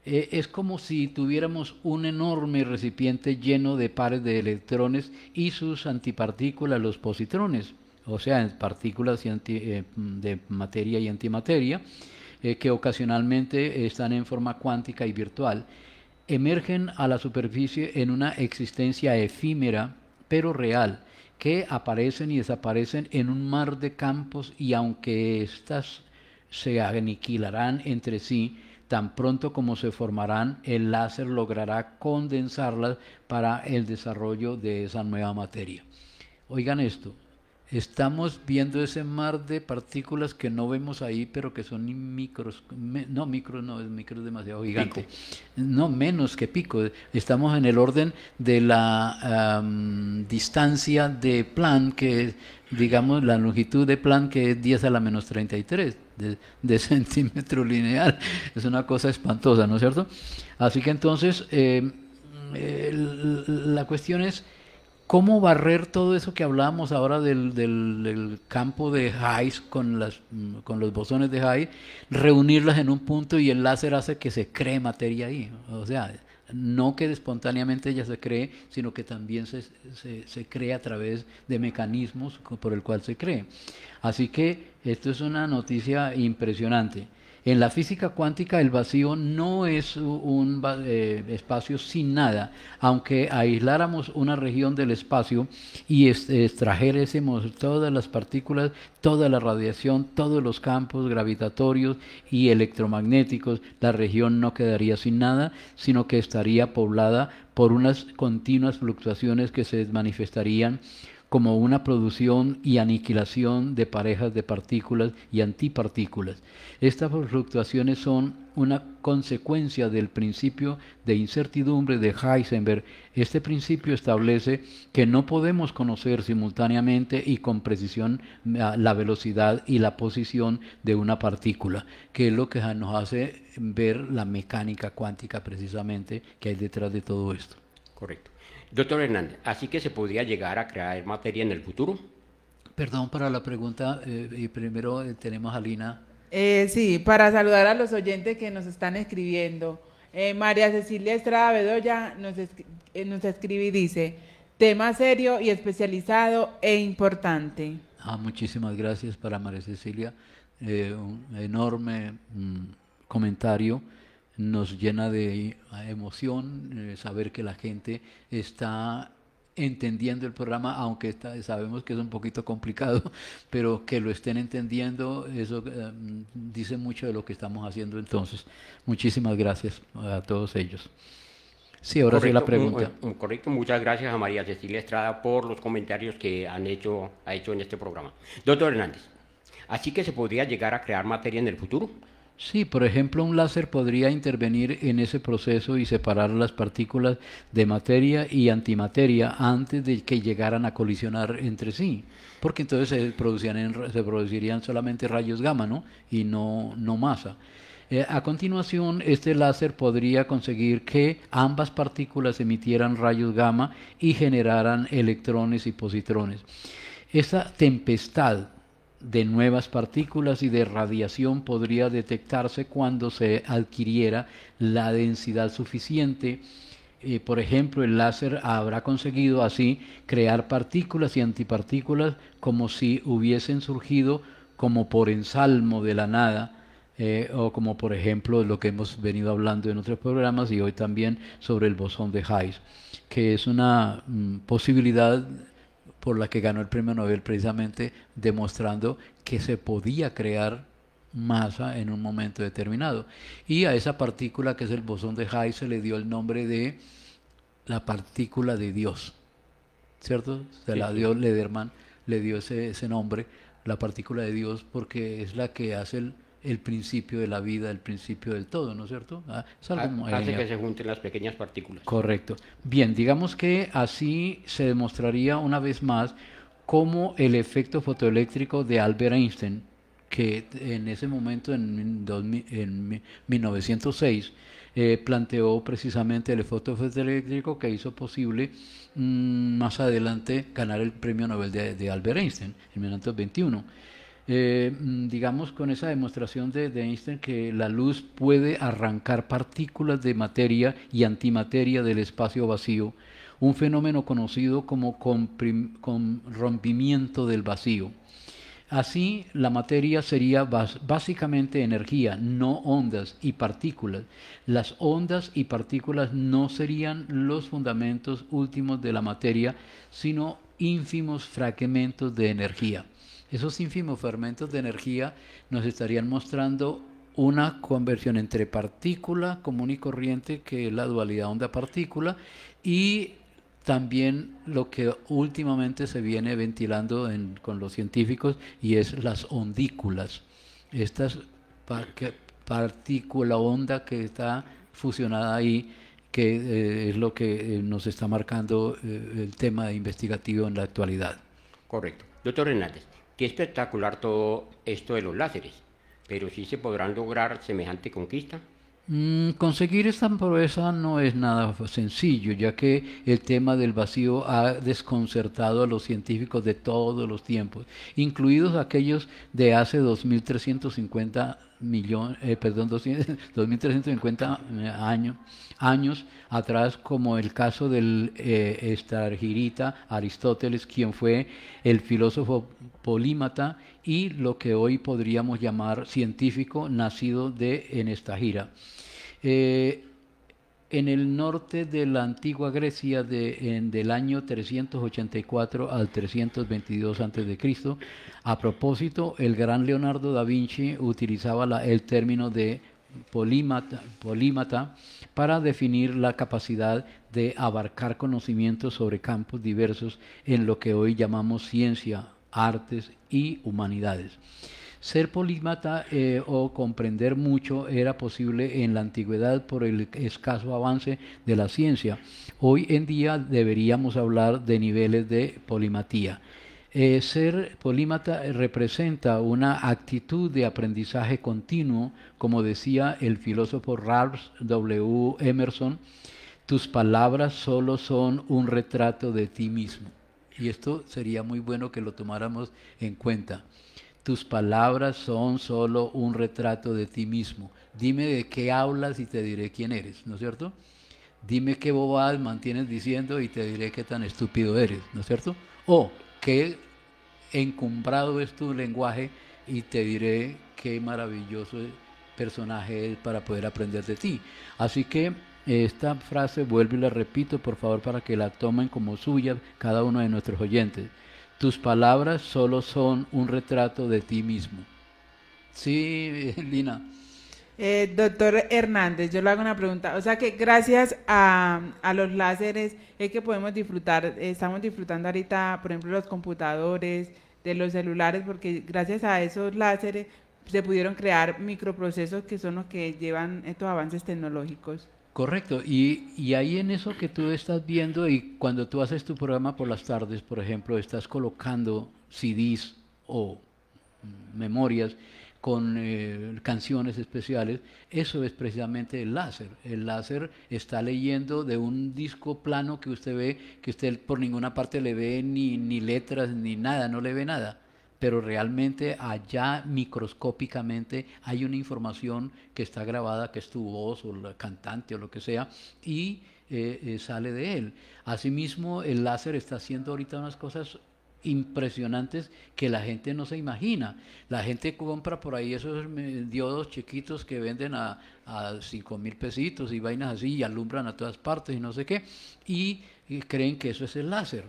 Eh, es como si tuviéramos un enorme recipiente lleno de pares de electrones y sus antipartículas, los positrones, o sea, partículas y anti, de materia y antimateria eh, que ocasionalmente están en forma cuántica y virtual, emergen a la superficie en una existencia efímera, pero real, que aparecen y desaparecen en un mar de campos y aunque éstas se aniquilarán entre sí, tan pronto como se formarán, el láser logrará condensarlas para el desarrollo de esa nueva materia. Oigan esto, estamos viendo ese mar de partículas que no vemos ahí, pero que son micros, no micros, no, es micros demasiado gigante, no menos que pico, estamos en el orden de la distancia de plan que digamos la longitud de plan que es 10 a la menos 33 de, centímetro lineal, es una cosa espantosa, ¿no es cierto? Así que entonces eh, la cuestión es ¿Cómo barrer todo eso que hablábamos ahora del, del, campo de Hayes con, las, con los bosones de Hayes? Reunirlas en un punto y el láser hace que se cree materia ahí. O sea, no que espontáneamente ya se cree, sino que también se, se, se cree a través de mecanismos por el cual se cree. Así que esto es una noticia impresionante. En la física cuántica el vacío no es un eh, espacio sin nada, aunque aisláramos una región del espacio y extrajéramos todas las partículas, toda la radiación, todos los campos gravitatorios y electromagnéticos, la región no quedaría sin nada, sino que estaría poblada por unas continuas fluctuaciones que se manifestarían como una producción y aniquilación de parejas de partículas y antipartículas. Estas fluctuaciones son una consecuencia del principio de incertidumbre de Heisenberg. Este principio establece que no podemos conocer simultáneamente y con precisión eh, la velocidad y la posición de una partícula, que es lo que nos hace ver la mecánica cuántica precisamente que hay detrás de todo esto. Correcto. Doctor Hernández, así que se podría llegar a crear materia en el futuro. Perdón para la pregunta, eh, y primero eh, tenemos a Lina. Eh, sí, para saludar a los oyentes que nos están escribiendo. María Cecilia Estrada Bedoya nos, escribe y dice, tema serio y especializado e importante. Ah, muchísimas gracias para María Cecilia. un enorme mm, comentario nos llena de ah, emoción eh, saber que la gente está entendiendo el programa, aunque sabemos que es un poquito complicado, pero que lo estén entendiendo, eso eh, mm, dice mucho de lo que estamos haciendo entonces. Muchísimas gracias a todos ellos. Sí, ahora sí la pregunta. correcto, muchas gracias a María Cecilia Estrada por los comentarios que han hecho, ha hecho en este programa. Doctor Hernández, ¿así que se podría llegar a crear materia en el futuro? Sí, por ejemplo, un láser podría intervenir en ese proceso y separar las partículas de materia y antimateria antes de que llegaran a colisionar entre sí, porque entonces se, producirían, solamente rayos gamma, ¿no? Y no, masa. Eh, a continuación, este láser podría conseguir que ambas partículas emitieran rayos gamma y generaran electrones y positrones. Esa tempestad de nuevas partículas y de radiación podría detectarse cuando se adquiriera la densidad suficiente. Eh, por ejemplo, el láser habrá conseguido así crear partículas y antipartículas como si hubiesen surgido como por ensalmo de la nada, eh, o como por ejemplo lo que hemos venido hablando en otros programas y hoy también sobre el bosón de Higgs, que es una mm, posibilidad por la que ganó el premio Nobel precisamente demostrando que se podía crear masa en un momento determinado. Y a esa partícula que es el bosón de Higgs se le dio el nombre de la partícula de Dios. ¿Cierto? Se la dio Lederman, le dio ese, ese nombre, la partícula de Dios, porque es la que hace el el principio de la vida, el principio del todo, ¿no es cierto? Ah, es Hace que se junten las pequeñas partículas. Correcto. Bien, digamos que así se demostraría una vez más cómo el efecto fotoeléctrico de Albert Einstein, que en ese momento, en, 1906, eh, planteó precisamente el efecto fotoeléctrico que hizo posible mm, más adelante ganar el premio Nobel de, de Albert Einstein en 1921. Eh, mm, digamos, con esa demostración de, Einstein que la luz puede arrancar partículas de materia y antimateria del espacio vacío, un fenómeno conocido como rompimiento del vacío. Así, la materia sería básicamente energía, no ondas y partículas. Las ondas y partículas no serían los fundamentos últimos de la materia, sino ínfimos fragmentos de energía. Esos ínfimos fermentos de energía nos estarían mostrando una conversión entre partícula común y corriente, que es la dualidad onda-partícula, y también lo que últimamente se viene ventilando con los científicos y es las ondículas. Estas partícula onda que está fusionada ahí, que eh, es lo que eh, nos está marcando eh, el tema investigativo en la actualidad. Correcto. Doctor Hernández, Qué espectacular todo esto de los láseres, pero sí se podrán lograr semejante conquista. Mm, conseguir esta proeza no es nada sencillo, ya que el tema del vacío ha desconcertado a los científicos de todos los tiempos, incluidos aquellos de hace 2350 millones, eh, perdón, 2350 eh, años, años atrás, como el caso del eh, Aristóteles, quien fue el filósofo polímata y lo que hoy podríamos llamar científico nacido de en esta gira. Eh, en el norte de la antigua Grecia de, del año 384 al 322 a.C. A propósito, el gran Leonardo da Vinci utilizaba el término de polímata para definir la capacidad de abarcar conocimientos sobre campos diversos en lo que hoy llamamos ciencia, artes y humanidades. Ser polímata eh, o comprender mucho era posible en la antigüedad por el escaso avance de la ciencia. Hoy en día deberíamos hablar de niveles de polimatía. Eh, ser polímata representa una actitud de aprendizaje continuo, como decía el filósofo Ralph W. Emerson, tus palabras solo son un retrato de ti mismo. Y esto sería muy bueno que lo tomáramos en cuenta tus palabras son solo un retrato de ti mismo. Dime de qué hablas y te diré quién eres, ¿no es cierto? Dime qué bobadas mantienes diciendo y te diré qué tan estúpido eres, ¿no es cierto? O qué encumbrado es tu lenguaje y te diré qué maravilloso personaje es para poder aprender de ti. Así que esta frase vuelvo y la repito, por favor, para que la tomen como suya cada uno de nuestros oyentes. Tus palabras solo son un retrato de ti mismo. Sí, Lina. Eh, doctor Hernández, yo le hago una pregunta. O sea que gracias a, los láseres es que podemos disfrutar, estamos disfrutando ahorita, por ejemplo, los computadores, de los celulares, porque gracias a esos láseres se pudieron crear microprocesos que son los que llevan estos avances tecnológicos. Correcto, y, y, ahí en eso que tú estás viendo y cuando tú haces tu programa por las tardes, por ejemplo, estás colocando CDs o memorias con eh, canciones especiales, eso es precisamente el láser. El láser está leyendo de un disco plano que usted ve, que usted por ninguna parte le ve ni, ni letras ni nada, no le ve nada pero realmente allá microscópicamente hay una información que está grabada, que es tu voz o el cantante o lo que sea, y eh, eh, sale de él. Asimismo, el láser está haciendo ahorita unas cosas impresionantes que la gente no se imagina. La gente compra por ahí esos eh, diodos chiquitos que venden a, cinco 5 mil pesitos y vainas así y alumbran a todas partes y no sé qué, y creen que eso es el láser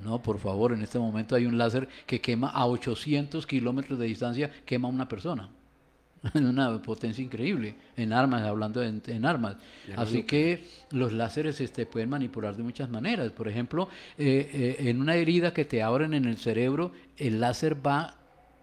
no, por favor, en este momento hay un láser que quema a 800 kilómetros de distancia, quema a una persona. En una potencia increíble, en armas, hablando en, armas. Así que los láseres este, pueden manipular de muchas maneras. Por ejemplo, eh, eh, en una herida que te abren en el cerebro, el láser va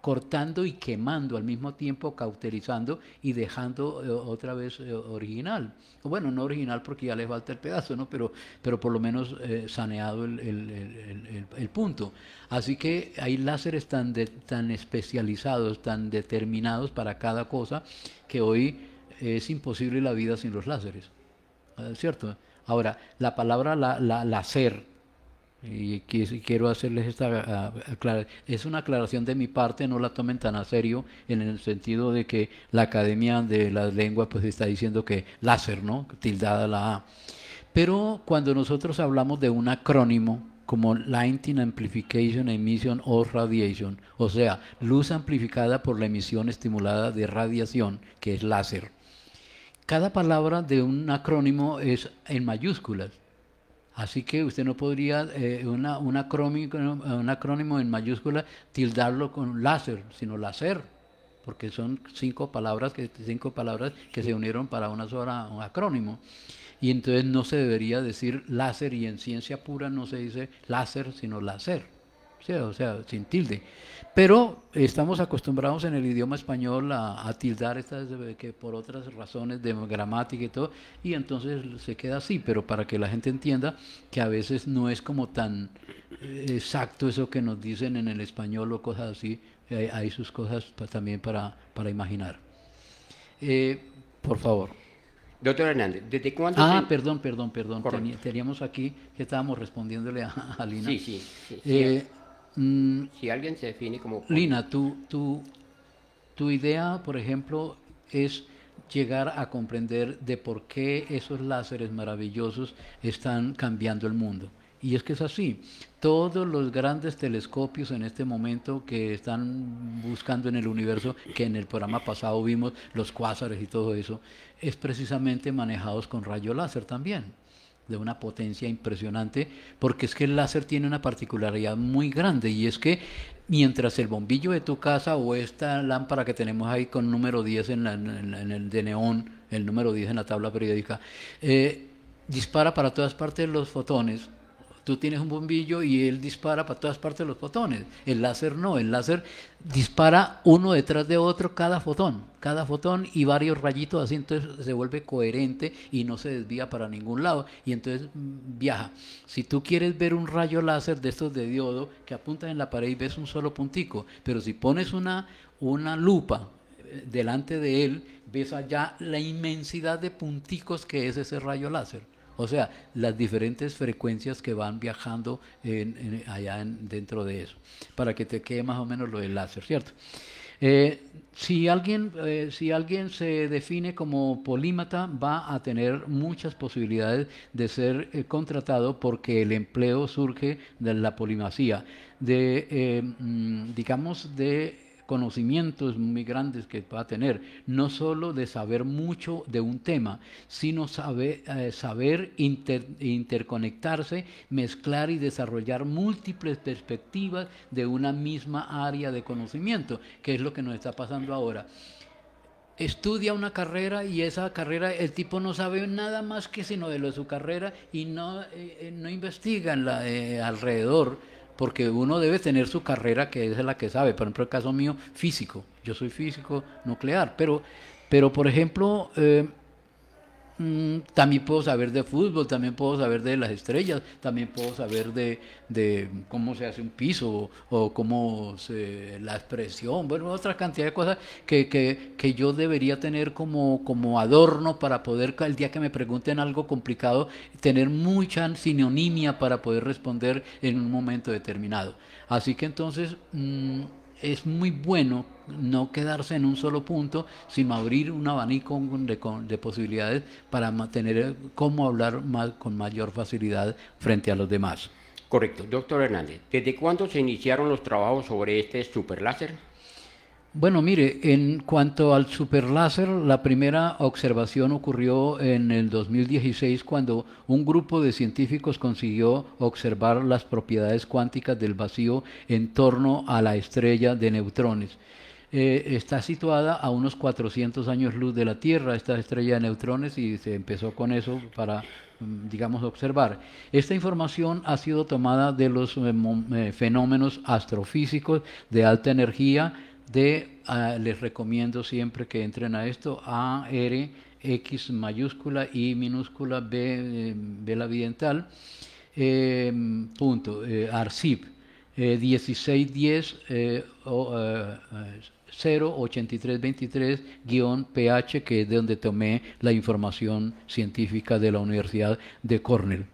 cortando y quemando al mismo tiempo, cauterizando y dejando eh, otra vez eh, original. Bueno, no original porque ya les falta el pedazo, ¿no? pero, pero por lo menos eh, saneado el, punto. Así que hay láseres tan, de, tan especializados, tan determinados para cada cosa, que hoy es imposible la vida sin los láseres. ¿Cierto? Ahora, la palabra la, la, y quiero hacerles esta ah, aclaración. Es una aclaración de mi parte, no la tomen tan a serio en el sentido de que la Academia de las Lenguas pues está diciendo que láser, ¿no? Tildada la A. Pero cuando nosotros hablamos de un acrónimo como Lighting Amplification Emission or Radiation, o sea, luz amplificada por la emisión estimulada de radiación, que es láser. Cada palabra de un acrónimo es en mayúsculas Así que usted no podría eh, un, un acrónimo en mayúscula tildarlo con láser, sino láser, porque son cinco palabras que, cinco palabras que se unieron para una sola, un acrónimo. Y entonces no se debería decir láser y en ciencia pura no se dice láser, sino láser. o sea sin tilde. Pero estamos acostumbrados en el idioma español a, tildar estas que por otras razones de gramática y todo, y entonces se queda así, pero para que la gente entienda que a veces no es como tan eh, exacto eso que nos dicen en el español o cosas así, eh, hay, sus cosas también para, imaginar. Eh, por favor. Doctor Hernández, ¿desde cuándo? Ah, perdón, perdón, perdón. Teníamos aquí que estábamos respondiéndole a, Alina. Sí, sí. sí, Mm. si alguien se define como... Lina, tu, tu idea, por ejemplo, es llegar a comprender de por qué esos láseres maravillosos están cambiando el mundo. Y es que es así. Todos los grandes telescopios en este momento que están buscando en el universo, que en el programa pasado vimos los cuásares y todo eso, es precisamente manejados con rayo láser también de una potencia impresionante, porque es que el láser tiene una particularidad muy grande y es que mientras el bombillo de tu casa o esta lámpara que tenemos ahí con número 10 en, en, el de neón, el número 10 en la tabla periódica, eh, dispara para todas partes los fotones, Tú tienes un bombillo y él dispara para todas partes los fotones. El láser no, el láser dispara uno detrás de otro cada fotón, cada fotón y varios rayitos así, entonces se vuelve coherente y no se desvía para ningún lado y entonces mm, viaja. Si tú quieres ver un rayo láser de estos de diodo que apuntan en la pared y ves un solo puntico, pero si pones una, una lupa eh, delante de él, ves allá la inmensidad de punticos que es ese rayo láser. O sea, las diferentes frecuencias que van viajando allá dentro de eso, para que te quede más o menos lo del láser, ¿cierto? Eh, si, alguien, eh, si alguien se define como polímata, va a tener muchas posibilidades de ser eh, contratado porque el empleo surge de la polimacía, de, mm, digamos, de conocimientos muy grandes que va a tener, no solo de saber mucho de un tema, sino eh, saber, saber interconectarse, mezclar y desarrollar múltiples perspectivas de una misma área de conocimiento, que es lo que nos está pasando ahora estudia una carrera y esa carrera el tipo no sabe nada más que sino de lo de su carrera y no, eh, eh, no investiga la, alrededor porque uno debe tener su carrera que es la que sabe. Por ejemplo, el caso mío, físico. Yo soy físico nuclear, pero, pero por ejemplo, eh, Mm, también puedo saber de fútbol, también puedo saber de las estrellas, también puedo saber de, cómo se hace un piso o cómo se, la expresión, bueno, otra cantidad de cosas que, que, que yo debería tener como, como adorno para poder, el día que me pregunten algo complicado, tener mucha sinonimia para poder responder en un momento determinado. Así que entonces... Mm, es muy bueno no quedarse en un solo punto, sino abrir un abanico de, posibilidades para tener eh, cómo hablar con mayor facilidad frente a los demás. Correcto. Doctor Hernández, ¿desde cuándo se iniciaron los trabajos sobre este superláser? Bueno, mire, en cuanto al superláser, la primera observación ocurrió en el 2016 cuando un grupo de científicos consiguió observar las propiedades cuánticas del vacío en torno a la estrella de neutrones. Eh, está situada a unos 400 años luz de la Tierra, esta estrella de neutrones, y se empezó con eso para mm, digamos, observar. Esta información ha sido tomada de los eh, eh, fenómenos astrofísicos de alta energía, D, ah, les recomiendo siempre que entren a esto, A, X mayúscula, I minúscula, B, eh, B la eh, punto, ARCIP, 1610 08323-PH, que es de donde tomé la información científica de la Universidad de Cornell,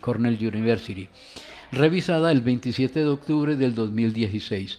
Cornell University, revisada el 27 de octubre del 2016.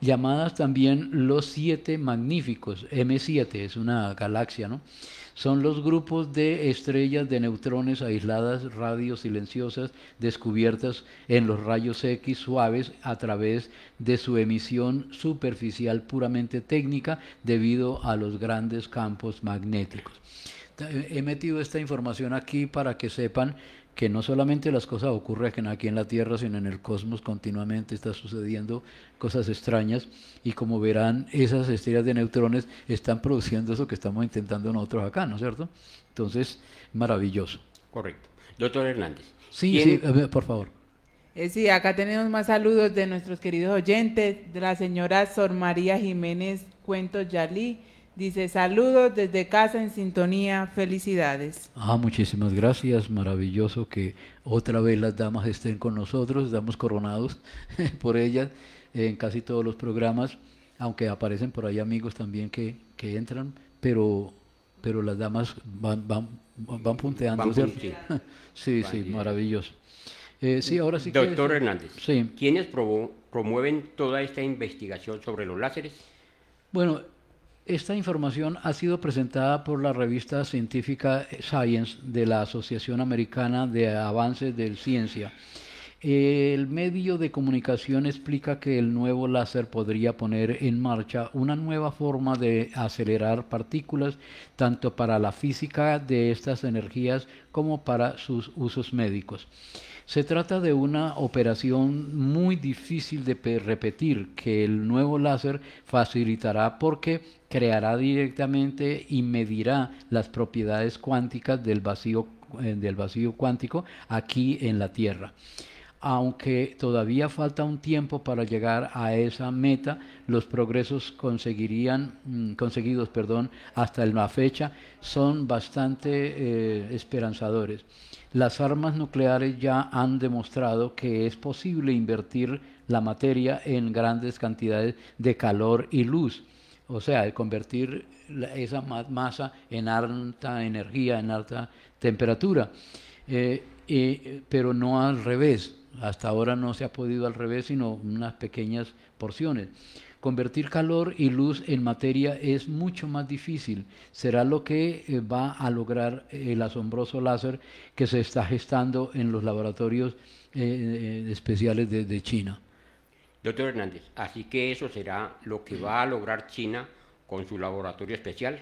llamadas también los siete magníficos, M7 es una galaxia, ¿no? Son los grupos de estrellas de neutrones aisladas, radio silenciosas, descubiertas en los rayos X suaves a través de su emisión superficial puramente técnica debido a los grandes campos magnéticos. He metido esta información aquí para que sepan que no solamente las cosas ocurren aquí en la Tierra, sino en el cosmos continuamente está sucediendo cosas extrañas y como verán, esas estrellas de neutrones están produciendo eso que estamos intentando nosotros acá, ¿no es cierto? Entonces, maravilloso. Correcto. Doctor Hernández. Sí, sí, por favor. Eh, sí, acá tenemos más saludos de nuestros queridos oyentes, de la señora Sor María Jiménez Cuento Yalí Dice, saludos desde casa en sintonía, felicidades. Ah, muchísimas gracias, maravilloso que otra vez las damas estén con nosotros, estamos coronados por ellas en casi todos los programas, aunque aparecen por ahí amigos también que, entran, pero, pero las damas van, van, van punteando. sí, sí, maravilloso. Eh, sí, ahora sí Doctor Hernández, sí. ¿quiénes promueven toda esta investigación sobre los láseres? Bueno, esta información ha sido presentada por la revista científica Science de la Asociación Americana de Avances de Ciencia. El medio de comunicación explica que el nuevo láser podría poner en marcha una nueva forma de acelerar partículas, tanto para la física de estas energías como para sus usos médicos. Se trata de una operación muy difícil de repetir que el nuevo láser facilitará porque creará directamente y medirá las propiedades cuánticas del vacío, eh, del vacío cuántico aquí en la Tierra. Aunque todavía falta un tiempo para llegar a esa meta, los progresos conseguirían, mm, conseguidos perdón, hasta la fecha son bastante eh, esperanzadores. Las armas nucleares ya han demostrado que es posible invertir la materia en grandes cantidades de calor y luz o sea, convertir esa masa en alta energía, en alta temperatura. Eh, pero no al revés. Hasta ahora no se ha podido al revés, sino unas pequeñas porciones. Convertir calor y luz en materia es mucho más difícil. Será lo que eh, va a lograr el asombroso láser que se está gestando en los laboratorios eh, especiales de China doctor Hernández, así que eso será lo que va a lograr China con su laboratorio especial.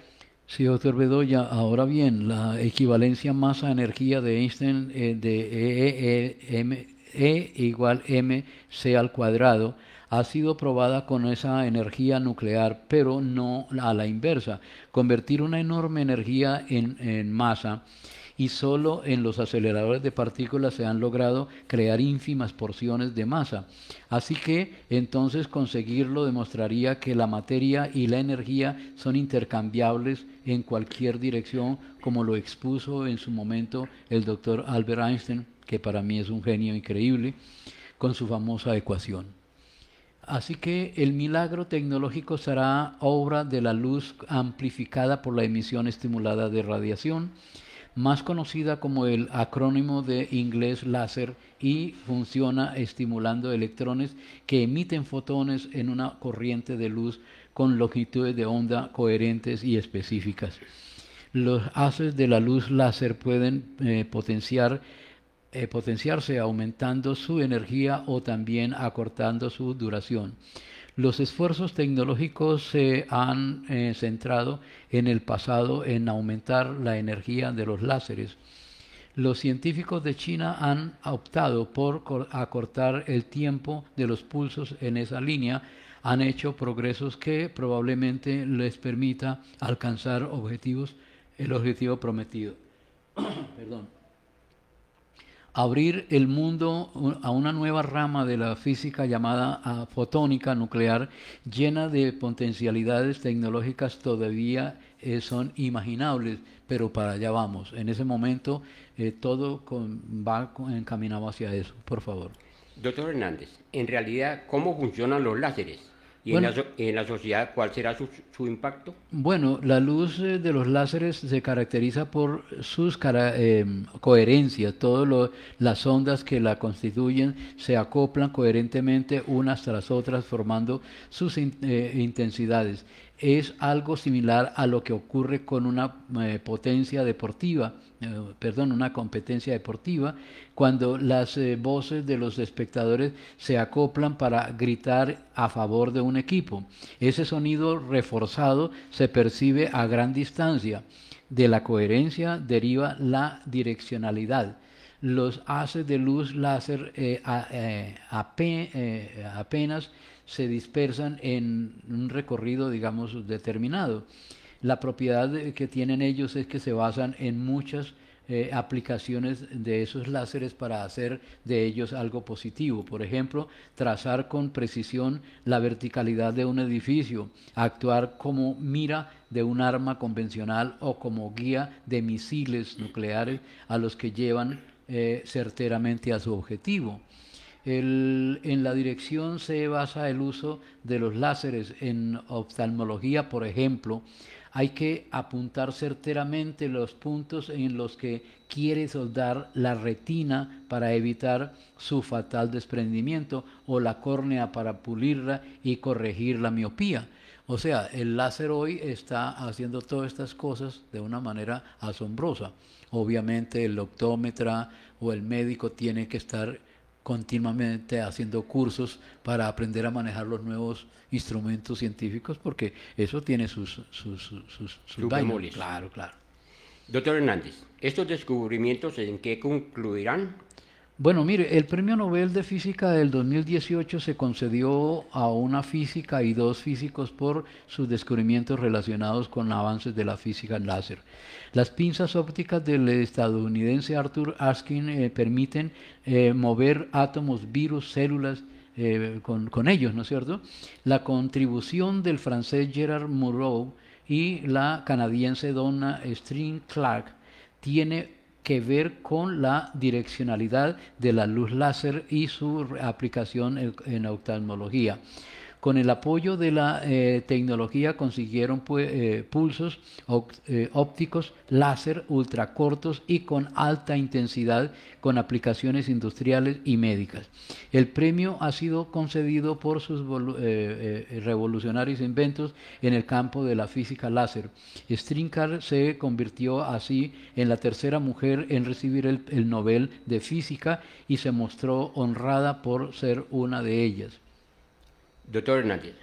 Sí, doctor Bedoya, ahora bien, la equivalencia masa-energía de Einstein eh, de e, e, e, M, e igual mc al cuadrado ha sido probada con esa energía nuclear, pero no a la inversa. Convertir una enorme energía en, en masa y solo en los aceleradores de partículas se han logrado crear ínfimas porciones de masa. Así que entonces conseguirlo demostraría que la materia y la energía son intercambiables en cualquier dirección, como lo expuso en su momento el doctor Albert Einstein, que para mí es un genio increíble, con su famosa ecuación. Así que el milagro tecnológico será obra de la luz amplificada por la emisión estimulada de radiación más conocida como el acrónimo de inglés láser y funciona estimulando electrones que emiten fotones en una corriente de luz con longitudes de onda coherentes y específicas. Los haces de la luz láser pueden eh, potenciar, eh, potenciarse aumentando su energía o también acortando su duración los esfuerzos tecnológicos se han eh, centrado en el pasado en aumentar la energía de los láseres. Los científicos de China han optado por acortar el tiempo de los pulsos en esa línea, han hecho progresos que probablemente les permita alcanzar objetivos, el objetivo prometido. Perdón abrir el mundo a una nueva rama de la física llamada ah, fotónica nuclear, llena de potencialidades tecnológicas todavía eh, son imaginables, pero para allá vamos. En ese momento eh, todo con, va encaminado hacia eso. Por favor. Doctor Hernández, en realidad, ¿cómo funcionan los láseres? ¿Y en, la, sociedad cuál será su, impacto? Bueno, la luz eh, de los láseres se caracteriza por sus eh, coherencia. todas las ondas que la constituyen se acoplan coherentemente unas tras otras formando sus eh, intensidades. Es algo similar a lo que ocurre con una potencia deportiva eh, perdón, una competencia deportiva, cuando las eh, voces de los espectadores se acoplan para gritar a favor de un equipo. Ese sonido reforzado se percibe a gran distancia. De la coherencia deriva la direccionalidad. Los haces de luz láser eh, apenas se dispersan en un recorrido, digamos, determinado. La propiedad que tienen ellos es que se basan en muchas eh, aplicaciones de esos láseres para hacer de ellos algo positivo. Por ejemplo, trazar con precisión la verticalidad de un edificio, actuar como mira de un arma convencional o como guía de misiles nucleares a los que llevan eh, certeramente a su objetivo. en la dirección se basa el uso de los láseres en oftalmología, por ejemplo, hay que apuntar certeramente los puntos en los que quiere soldar la retina para evitar su fatal desprendimiento o la córnea para pulirla y corregir la miopía. O sea, el láser hoy está haciendo todas estas cosas de una manera asombrosa. Obviamente el optómetra o el médico tiene que estar continuamente haciendo cursos para aprender a manejar los nuevos instrumentos científicos, porque eso tiene sus, sus, Claro, claro. Doctor Hernández, ¿estos descubrimientos en qué concluirán bueno, mire, el premio Nobel de Física del 2018 se concedió a una física y dos físicos por sus descubrimientos relacionados con avances de la física láser. Las pinzas ópticas del estadounidense Arthur Askin eh, permiten eh, mover átomos, virus, células, eh, con, con, ellos, ¿no es cierto? La contribución del francés Gerard Moreau y la canadiense Donna String Clark tiene que ver con la direccionalidad de la luz láser y su aplicación en, oftalmología con el apoyo de la eh, tecnología consiguieron pues, eh, pulsos eh, ópticos, láser, ultracortos y con alta intensidad con aplicaciones industriales y médicas. El premio ha sido concedido por sus revolucionarios inventos en el campo de la física láser. Strinkar se convirtió así en la tercera mujer en recibir el Nobel de Física y se mostró honrada por ser una de ellas. Doctor Hernández,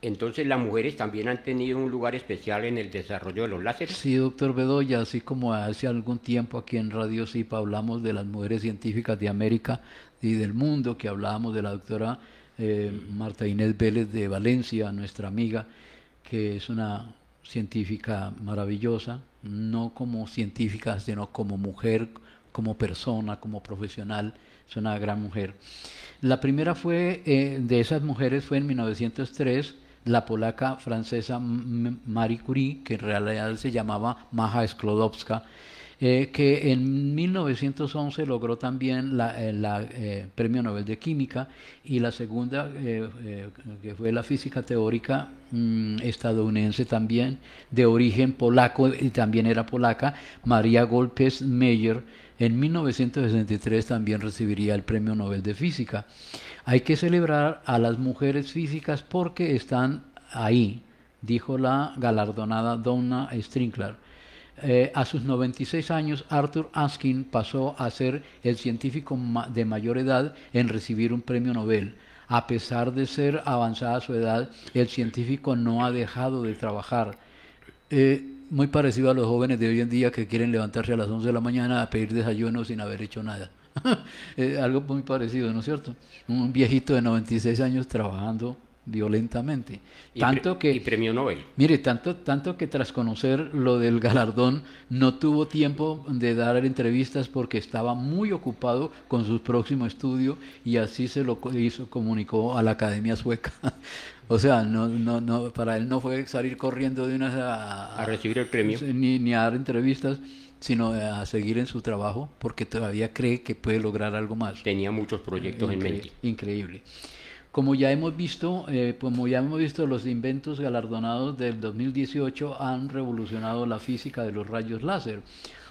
entonces las mujeres también han tenido un lugar especial en el desarrollo de los láseres. Sí, doctor Bedoya, así como hace algún tiempo aquí en Radio SIPA hablamos de las mujeres científicas de América y del mundo, que hablábamos de la doctora eh, Marta Inés Vélez de Valencia, nuestra amiga, que es una científica maravillosa, no como científica, sino como mujer, como persona, como profesional, es una gran mujer. La primera fue, eh, de esas mujeres fue en 1903, la polaca francesa Marie Curie, que en realidad se llamaba Maja Sklodowska, eh, que en 1911 logró también el eh, Premio Nobel de Química y la segunda, que fue la física teórica mm, estadounidense también, de origen polaco y también era polaca, María Golpes Meyer, en 1963 también recibiría el Premio Nobel de Física. Hay que celebrar a las mujeres físicas porque están ahí, dijo la galardonada Donna Strinkler. Eh, a sus 96 años, Arthur Askin pasó a ser el científico de mayor edad en recibir un premio Nobel. A pesar de ser avanzada su edad, el científico no ha dejado de trabajar. Eh, muy parecido a los jóvenes de hoy en día que quieren levantarse a las 11 de la mañana a pedir desayuno sin haber hecho nada. Eh, algo muy parecido, ¿no es cierto? Un viejito de 96 años trabajando violentamente. Y tanto que, y premio Nobel. Mire, tanto, tanto que tras conocer lo del galardón no tuvo tiempo de dar entrevistas porque estaba muy ocupado con su próximo estudio y así se lo hizo, comunicó a la Academia Sueca. O sea, no, no, no, para él no fue salir corriendo de una a, recibir el premio. Ni, ni a dar entrevistas, sino a seguir en su trabajo, porque todavía cree que puede lograr algo más. Tenía muchos proyectos en mente. Increíble. Como ya hemos visto, eh, como ya hemos visto, los inventos galardonados del 2018 han revolucionado la física de los rayos láser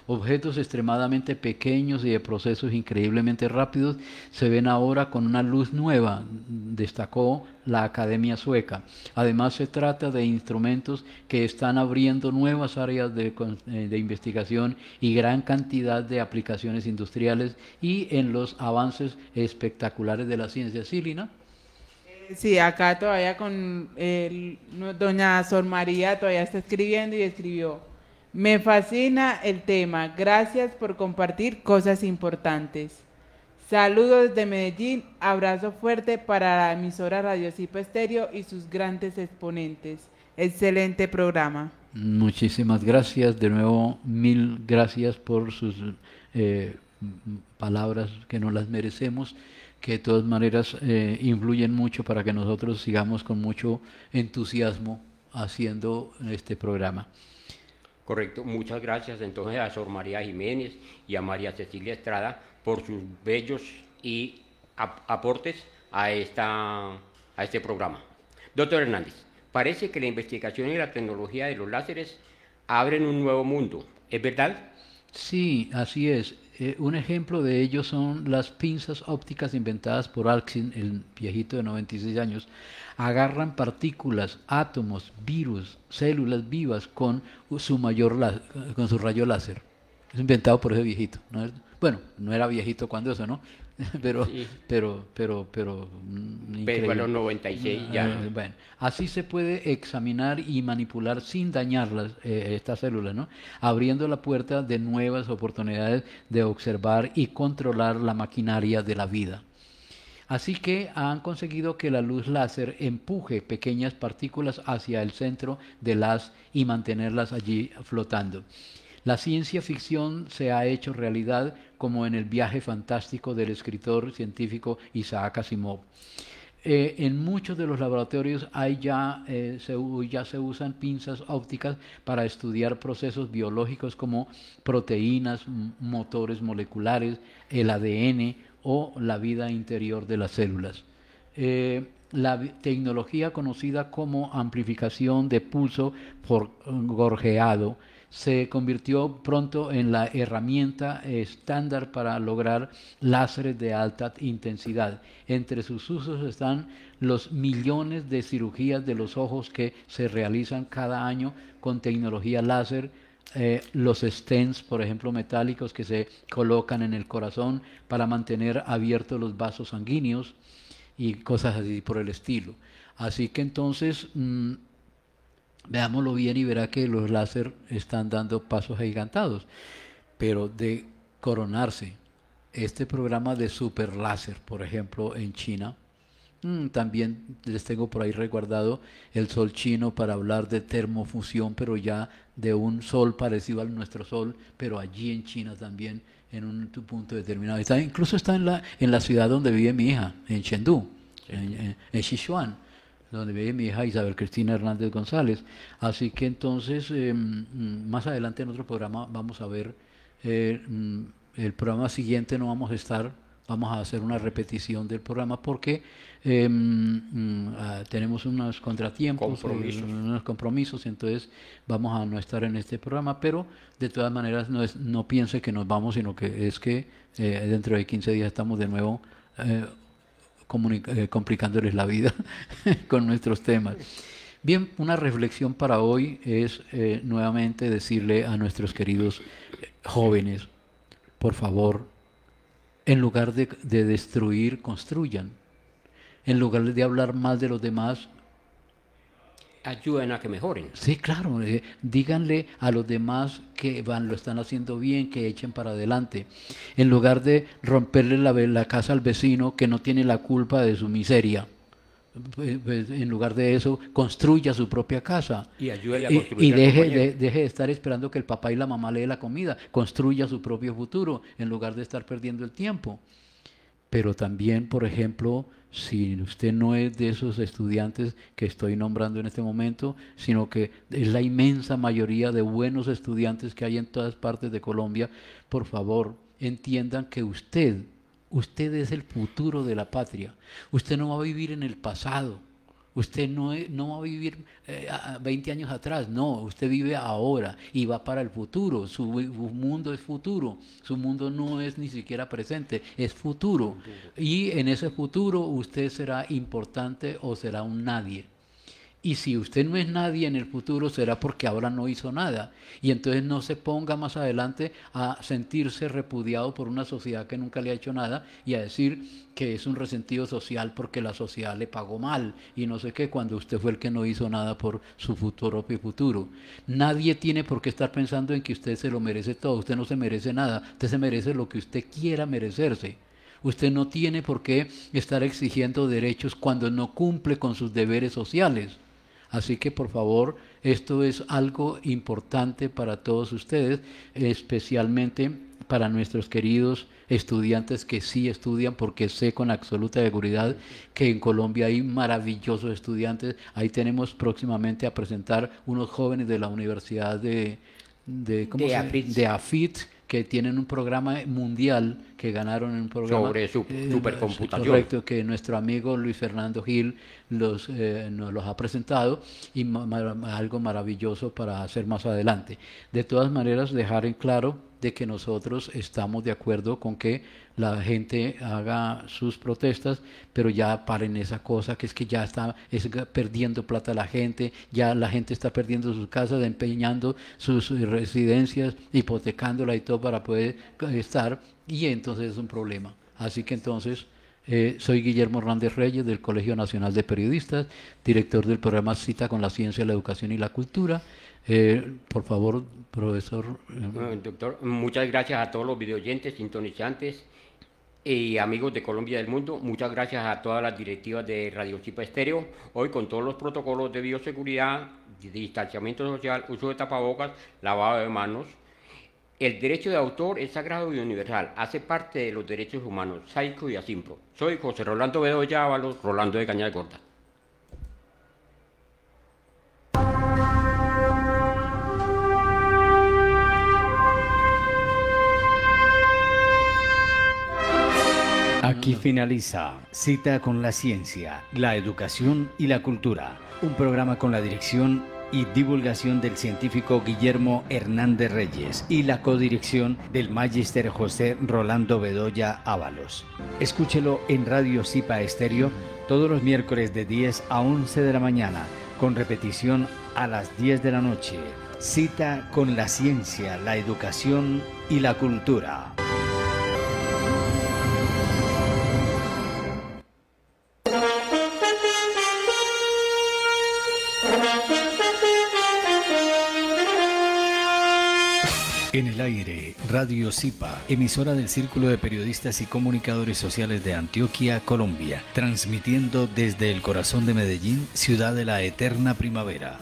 objetos extremadamente pequeños y de procesos increíblemente rápidos, se ven ahora con una luz nueva, destacó la Academia Sueca. Además, se trata de instrumentos que están abriendo nuevas áreas de, eh, investigación y gran cantidad de aplicaciones industriales y en los avances espectaculares de la ciencia. Lina? Eh, sí, acá todavía con doña Sor María todavía está escribiendo y escribió me fascina el tema. Gracias por compartir cosas importantes. Saludos desde Medellín, abrazo fuerte para la emisora Radio Estéreo y sus grandes exponentes. Excelente programa. Muchísimas gracias, de nuevo mil gracias por sus eh, palabras que nos las merecemos, que de todas maneras eh, influyen mucho para que nosotros sigamos con mucho entusiasmo haciendo este programa. Correcto, muchas gracias entonces a Sor María Jiménez y a María Cecilia Estrada por sus bellos y aportes a, esta, a este programa. Doctor Hernández, parece que la investigación y la tecnología de los láseres abren un nuevo mundo, ¿es verdad? Sí, así es. Eh, un ejemplo de ello son las pinzas ópticas inventadas por Alxin, el viejito de 96 años, agarran partículas, átomos, virus, células vivas con su, mayor con su rayo láser. Es inventado por ese viejito. ¿no? Bueno, no era viejito cuando eso, ¿no? Pero, pero, pero, mm, pero, pero. 96 ya. Ah, bueno, así se puede examinar y manipular sin dañarlas eh, estas células, ¿no? Abriendo la puerta de nuevas oportunidades de observar y controlar la maquinaria de la vida. Así que han conseguido que la luz láser empuje pequeñas partículas hacia el centro de las y mantenerlas allí flotando. La ciencia ficción se ha hecho realidad como en el viaje fantástico del escritor científico Isaac Asimov. Eh, en muchos de los laboratorios eh, ya se usan pinzas ópticas para estudiar procesos biológicos como proteínas, motores moleculares, el ADN, o la vida interior de las células. Eh, la tecnología conocida como amplificación de pulso por mm, gorjeado se convirtió pronto en la herramienta estándar para lograr láseres de alta intensidad. Entre sus usos están los millones de cirugías de los ojos que se realizan cada año con tecnología láser, eh, los stents, por ejemplo, metálicos que se colocan en el corazón para mantener abiertos los vasos sanguíneos y cosas así por el estilo. Así que entonces, mm, veámoslo bien y verá que los láser están dando pasos agigantados. Pero de coronarse, este programa de super láser, por ejemplo, en China, Mm, también les tengo por ahí resguardado el sol chino para hablar de termofusión, pero ya de un sol parecido al nuestro sol, pero allí en China también, en un punto determinado. Está, incluso está en la, en la ciudad donde vive mi hija, en Chengdu, en, Sichuan, donde vive mi hija Isabel Cristina Hernández González. Así que entonces, em, mm, más adelante en otro programa vamos a ver, eh, mm, el programa siguiente no vamos a estar, vamos a hacer una repetición del programa porque Em, mm, ah, tenemos unos contratiempos, eh, unos compromisos, entonces vamos a no estar en este programa, pero de todas maneras no, no piense que nos vamos, sino que es que eh, dentro de 15 días estamos de nuevo eh, complicándoles la vida con nuestros temas. Bien, una reflexión para hoy es nuevamente decirle a nuestros queridos jóvenes, por favor, en lugar de destruir, construyan en lugar de hablar más de los demás, ayuden a que mejoren. Sí, claro, eh, díganle a los demás que van, lo están haciendo bien, que echen para adelante. En lugar de romperle la, la casa al vecino que no tiene la culpa de su miseria. Pues, pues, en lugar de eso, construya su propia casa. Y Y, deje, de, deje de estar esperando que el papá y la mamá le dé la comida. Construya su propio futuro en lugar de estar perdiendo el tiempo pero también, por ejemplo, si usted no es de esos estudiantes que estoy nombrando en este momento, sino que es la inmensa mayoría de buenos estudiantes que hay en todas partes de Colombia, por favor, entiendan que usted, usted es el futuro de la patria. Usted no va a vivir en el pasado. Usted e, no, va a vivir 20 eh, años atrás, no, usted vive ahora y va para el futuro. Su, mundo es futuro, su mundo no es ni siquiera presente, es futuro. Y en ese futuro usted será importante o será un nadie. Y si usted no es nadie en el futuro, será porque ahora no hizo nada. Y entonces no se ponga más adelante a sentirse repudiado por una sociedad que nunca le ha hecho nada y a decir que es un resentido social porque la sociedad le pagó mal y no sé qué, cuando usted fue el que no hizo nada por su futuro propio futuro. Nadie tiene por qué estar pensando en que usted se lo merece todo. Usted no se merece nada. Usted se merece lo que usted quiera merecerse. Usted no tiene por qué estar exigiendo derechos cuando no cumple con sus deberes sociales. Así que por favor, esto es algo importante para todos ustedes, especialmente para nuestros queridos estudiantes que sí estudian, porque sé con absoluta seguridad que en Colombia hay maravillosos estudiantes. Ahí tenemos próximamente a presentar unos jóvenes de la Universidad de, de, de AFIT que tienen un programa mundial que ganaron en un programa sobre su eh, supercomputación. Correcto, que nuestro amigo Luis Fernando Gil los, eh, nos los ha presentado y algo maravilloso para hacer más adelante. De todas maneras, dejar en claro de que nosotros estamos de acuerdo con que la gente haga sus protestas, pero ya paren esa cosa, que es que ya está es perdiendo plata la gente, ya la gente está perdiendo sus casas, empeñando sus residencias, hipotecándola y todo para poder estar, y entonces es un problema. Así que entonces... Eh, soy Guillermo Hernández Reyes del Colegio Nacional de Periodistas, director del programa Cita con la Ciencia, la Educación y la Cultura. Eh, por favor, profesor. Eh, doctor, muchas gracias a todos los videoyentes, sintonizantes y amigos de Colombia del mundo, muchas gracias a todas las directivas de Radio Chipa Estéreo. Hoy con todos los protocolos de bioseguridad, distanciamiento social, uso de tapabocas, lavado de manos. El derecho de autor es sagrado y universal, hace parte de los derechos humanos, saico y asimpro. Soy José Rolando Bedoya Rolando de Caña de Y finaliza Cita con la Ciencia, la Educación y la Cultura, un programa con la dirección y divulgación del científico Guillermo Hernández Reyes y la codirección del magister José Rolando Bedoya Ábalos. Escúchelo en Radio Cipa Estéreo todos los miércoles de 10 a 11 de la mañana, con repetición a las 10 de la noche. Cita con la ciencia, la educación y la cultura. Radio Zipa, emisora del Círculo de Periodistas y Comunicadores Sociales de Antioquia, Colombia, transmitiendo desde el corazón de Medellín, ciudad de la eterna primavera.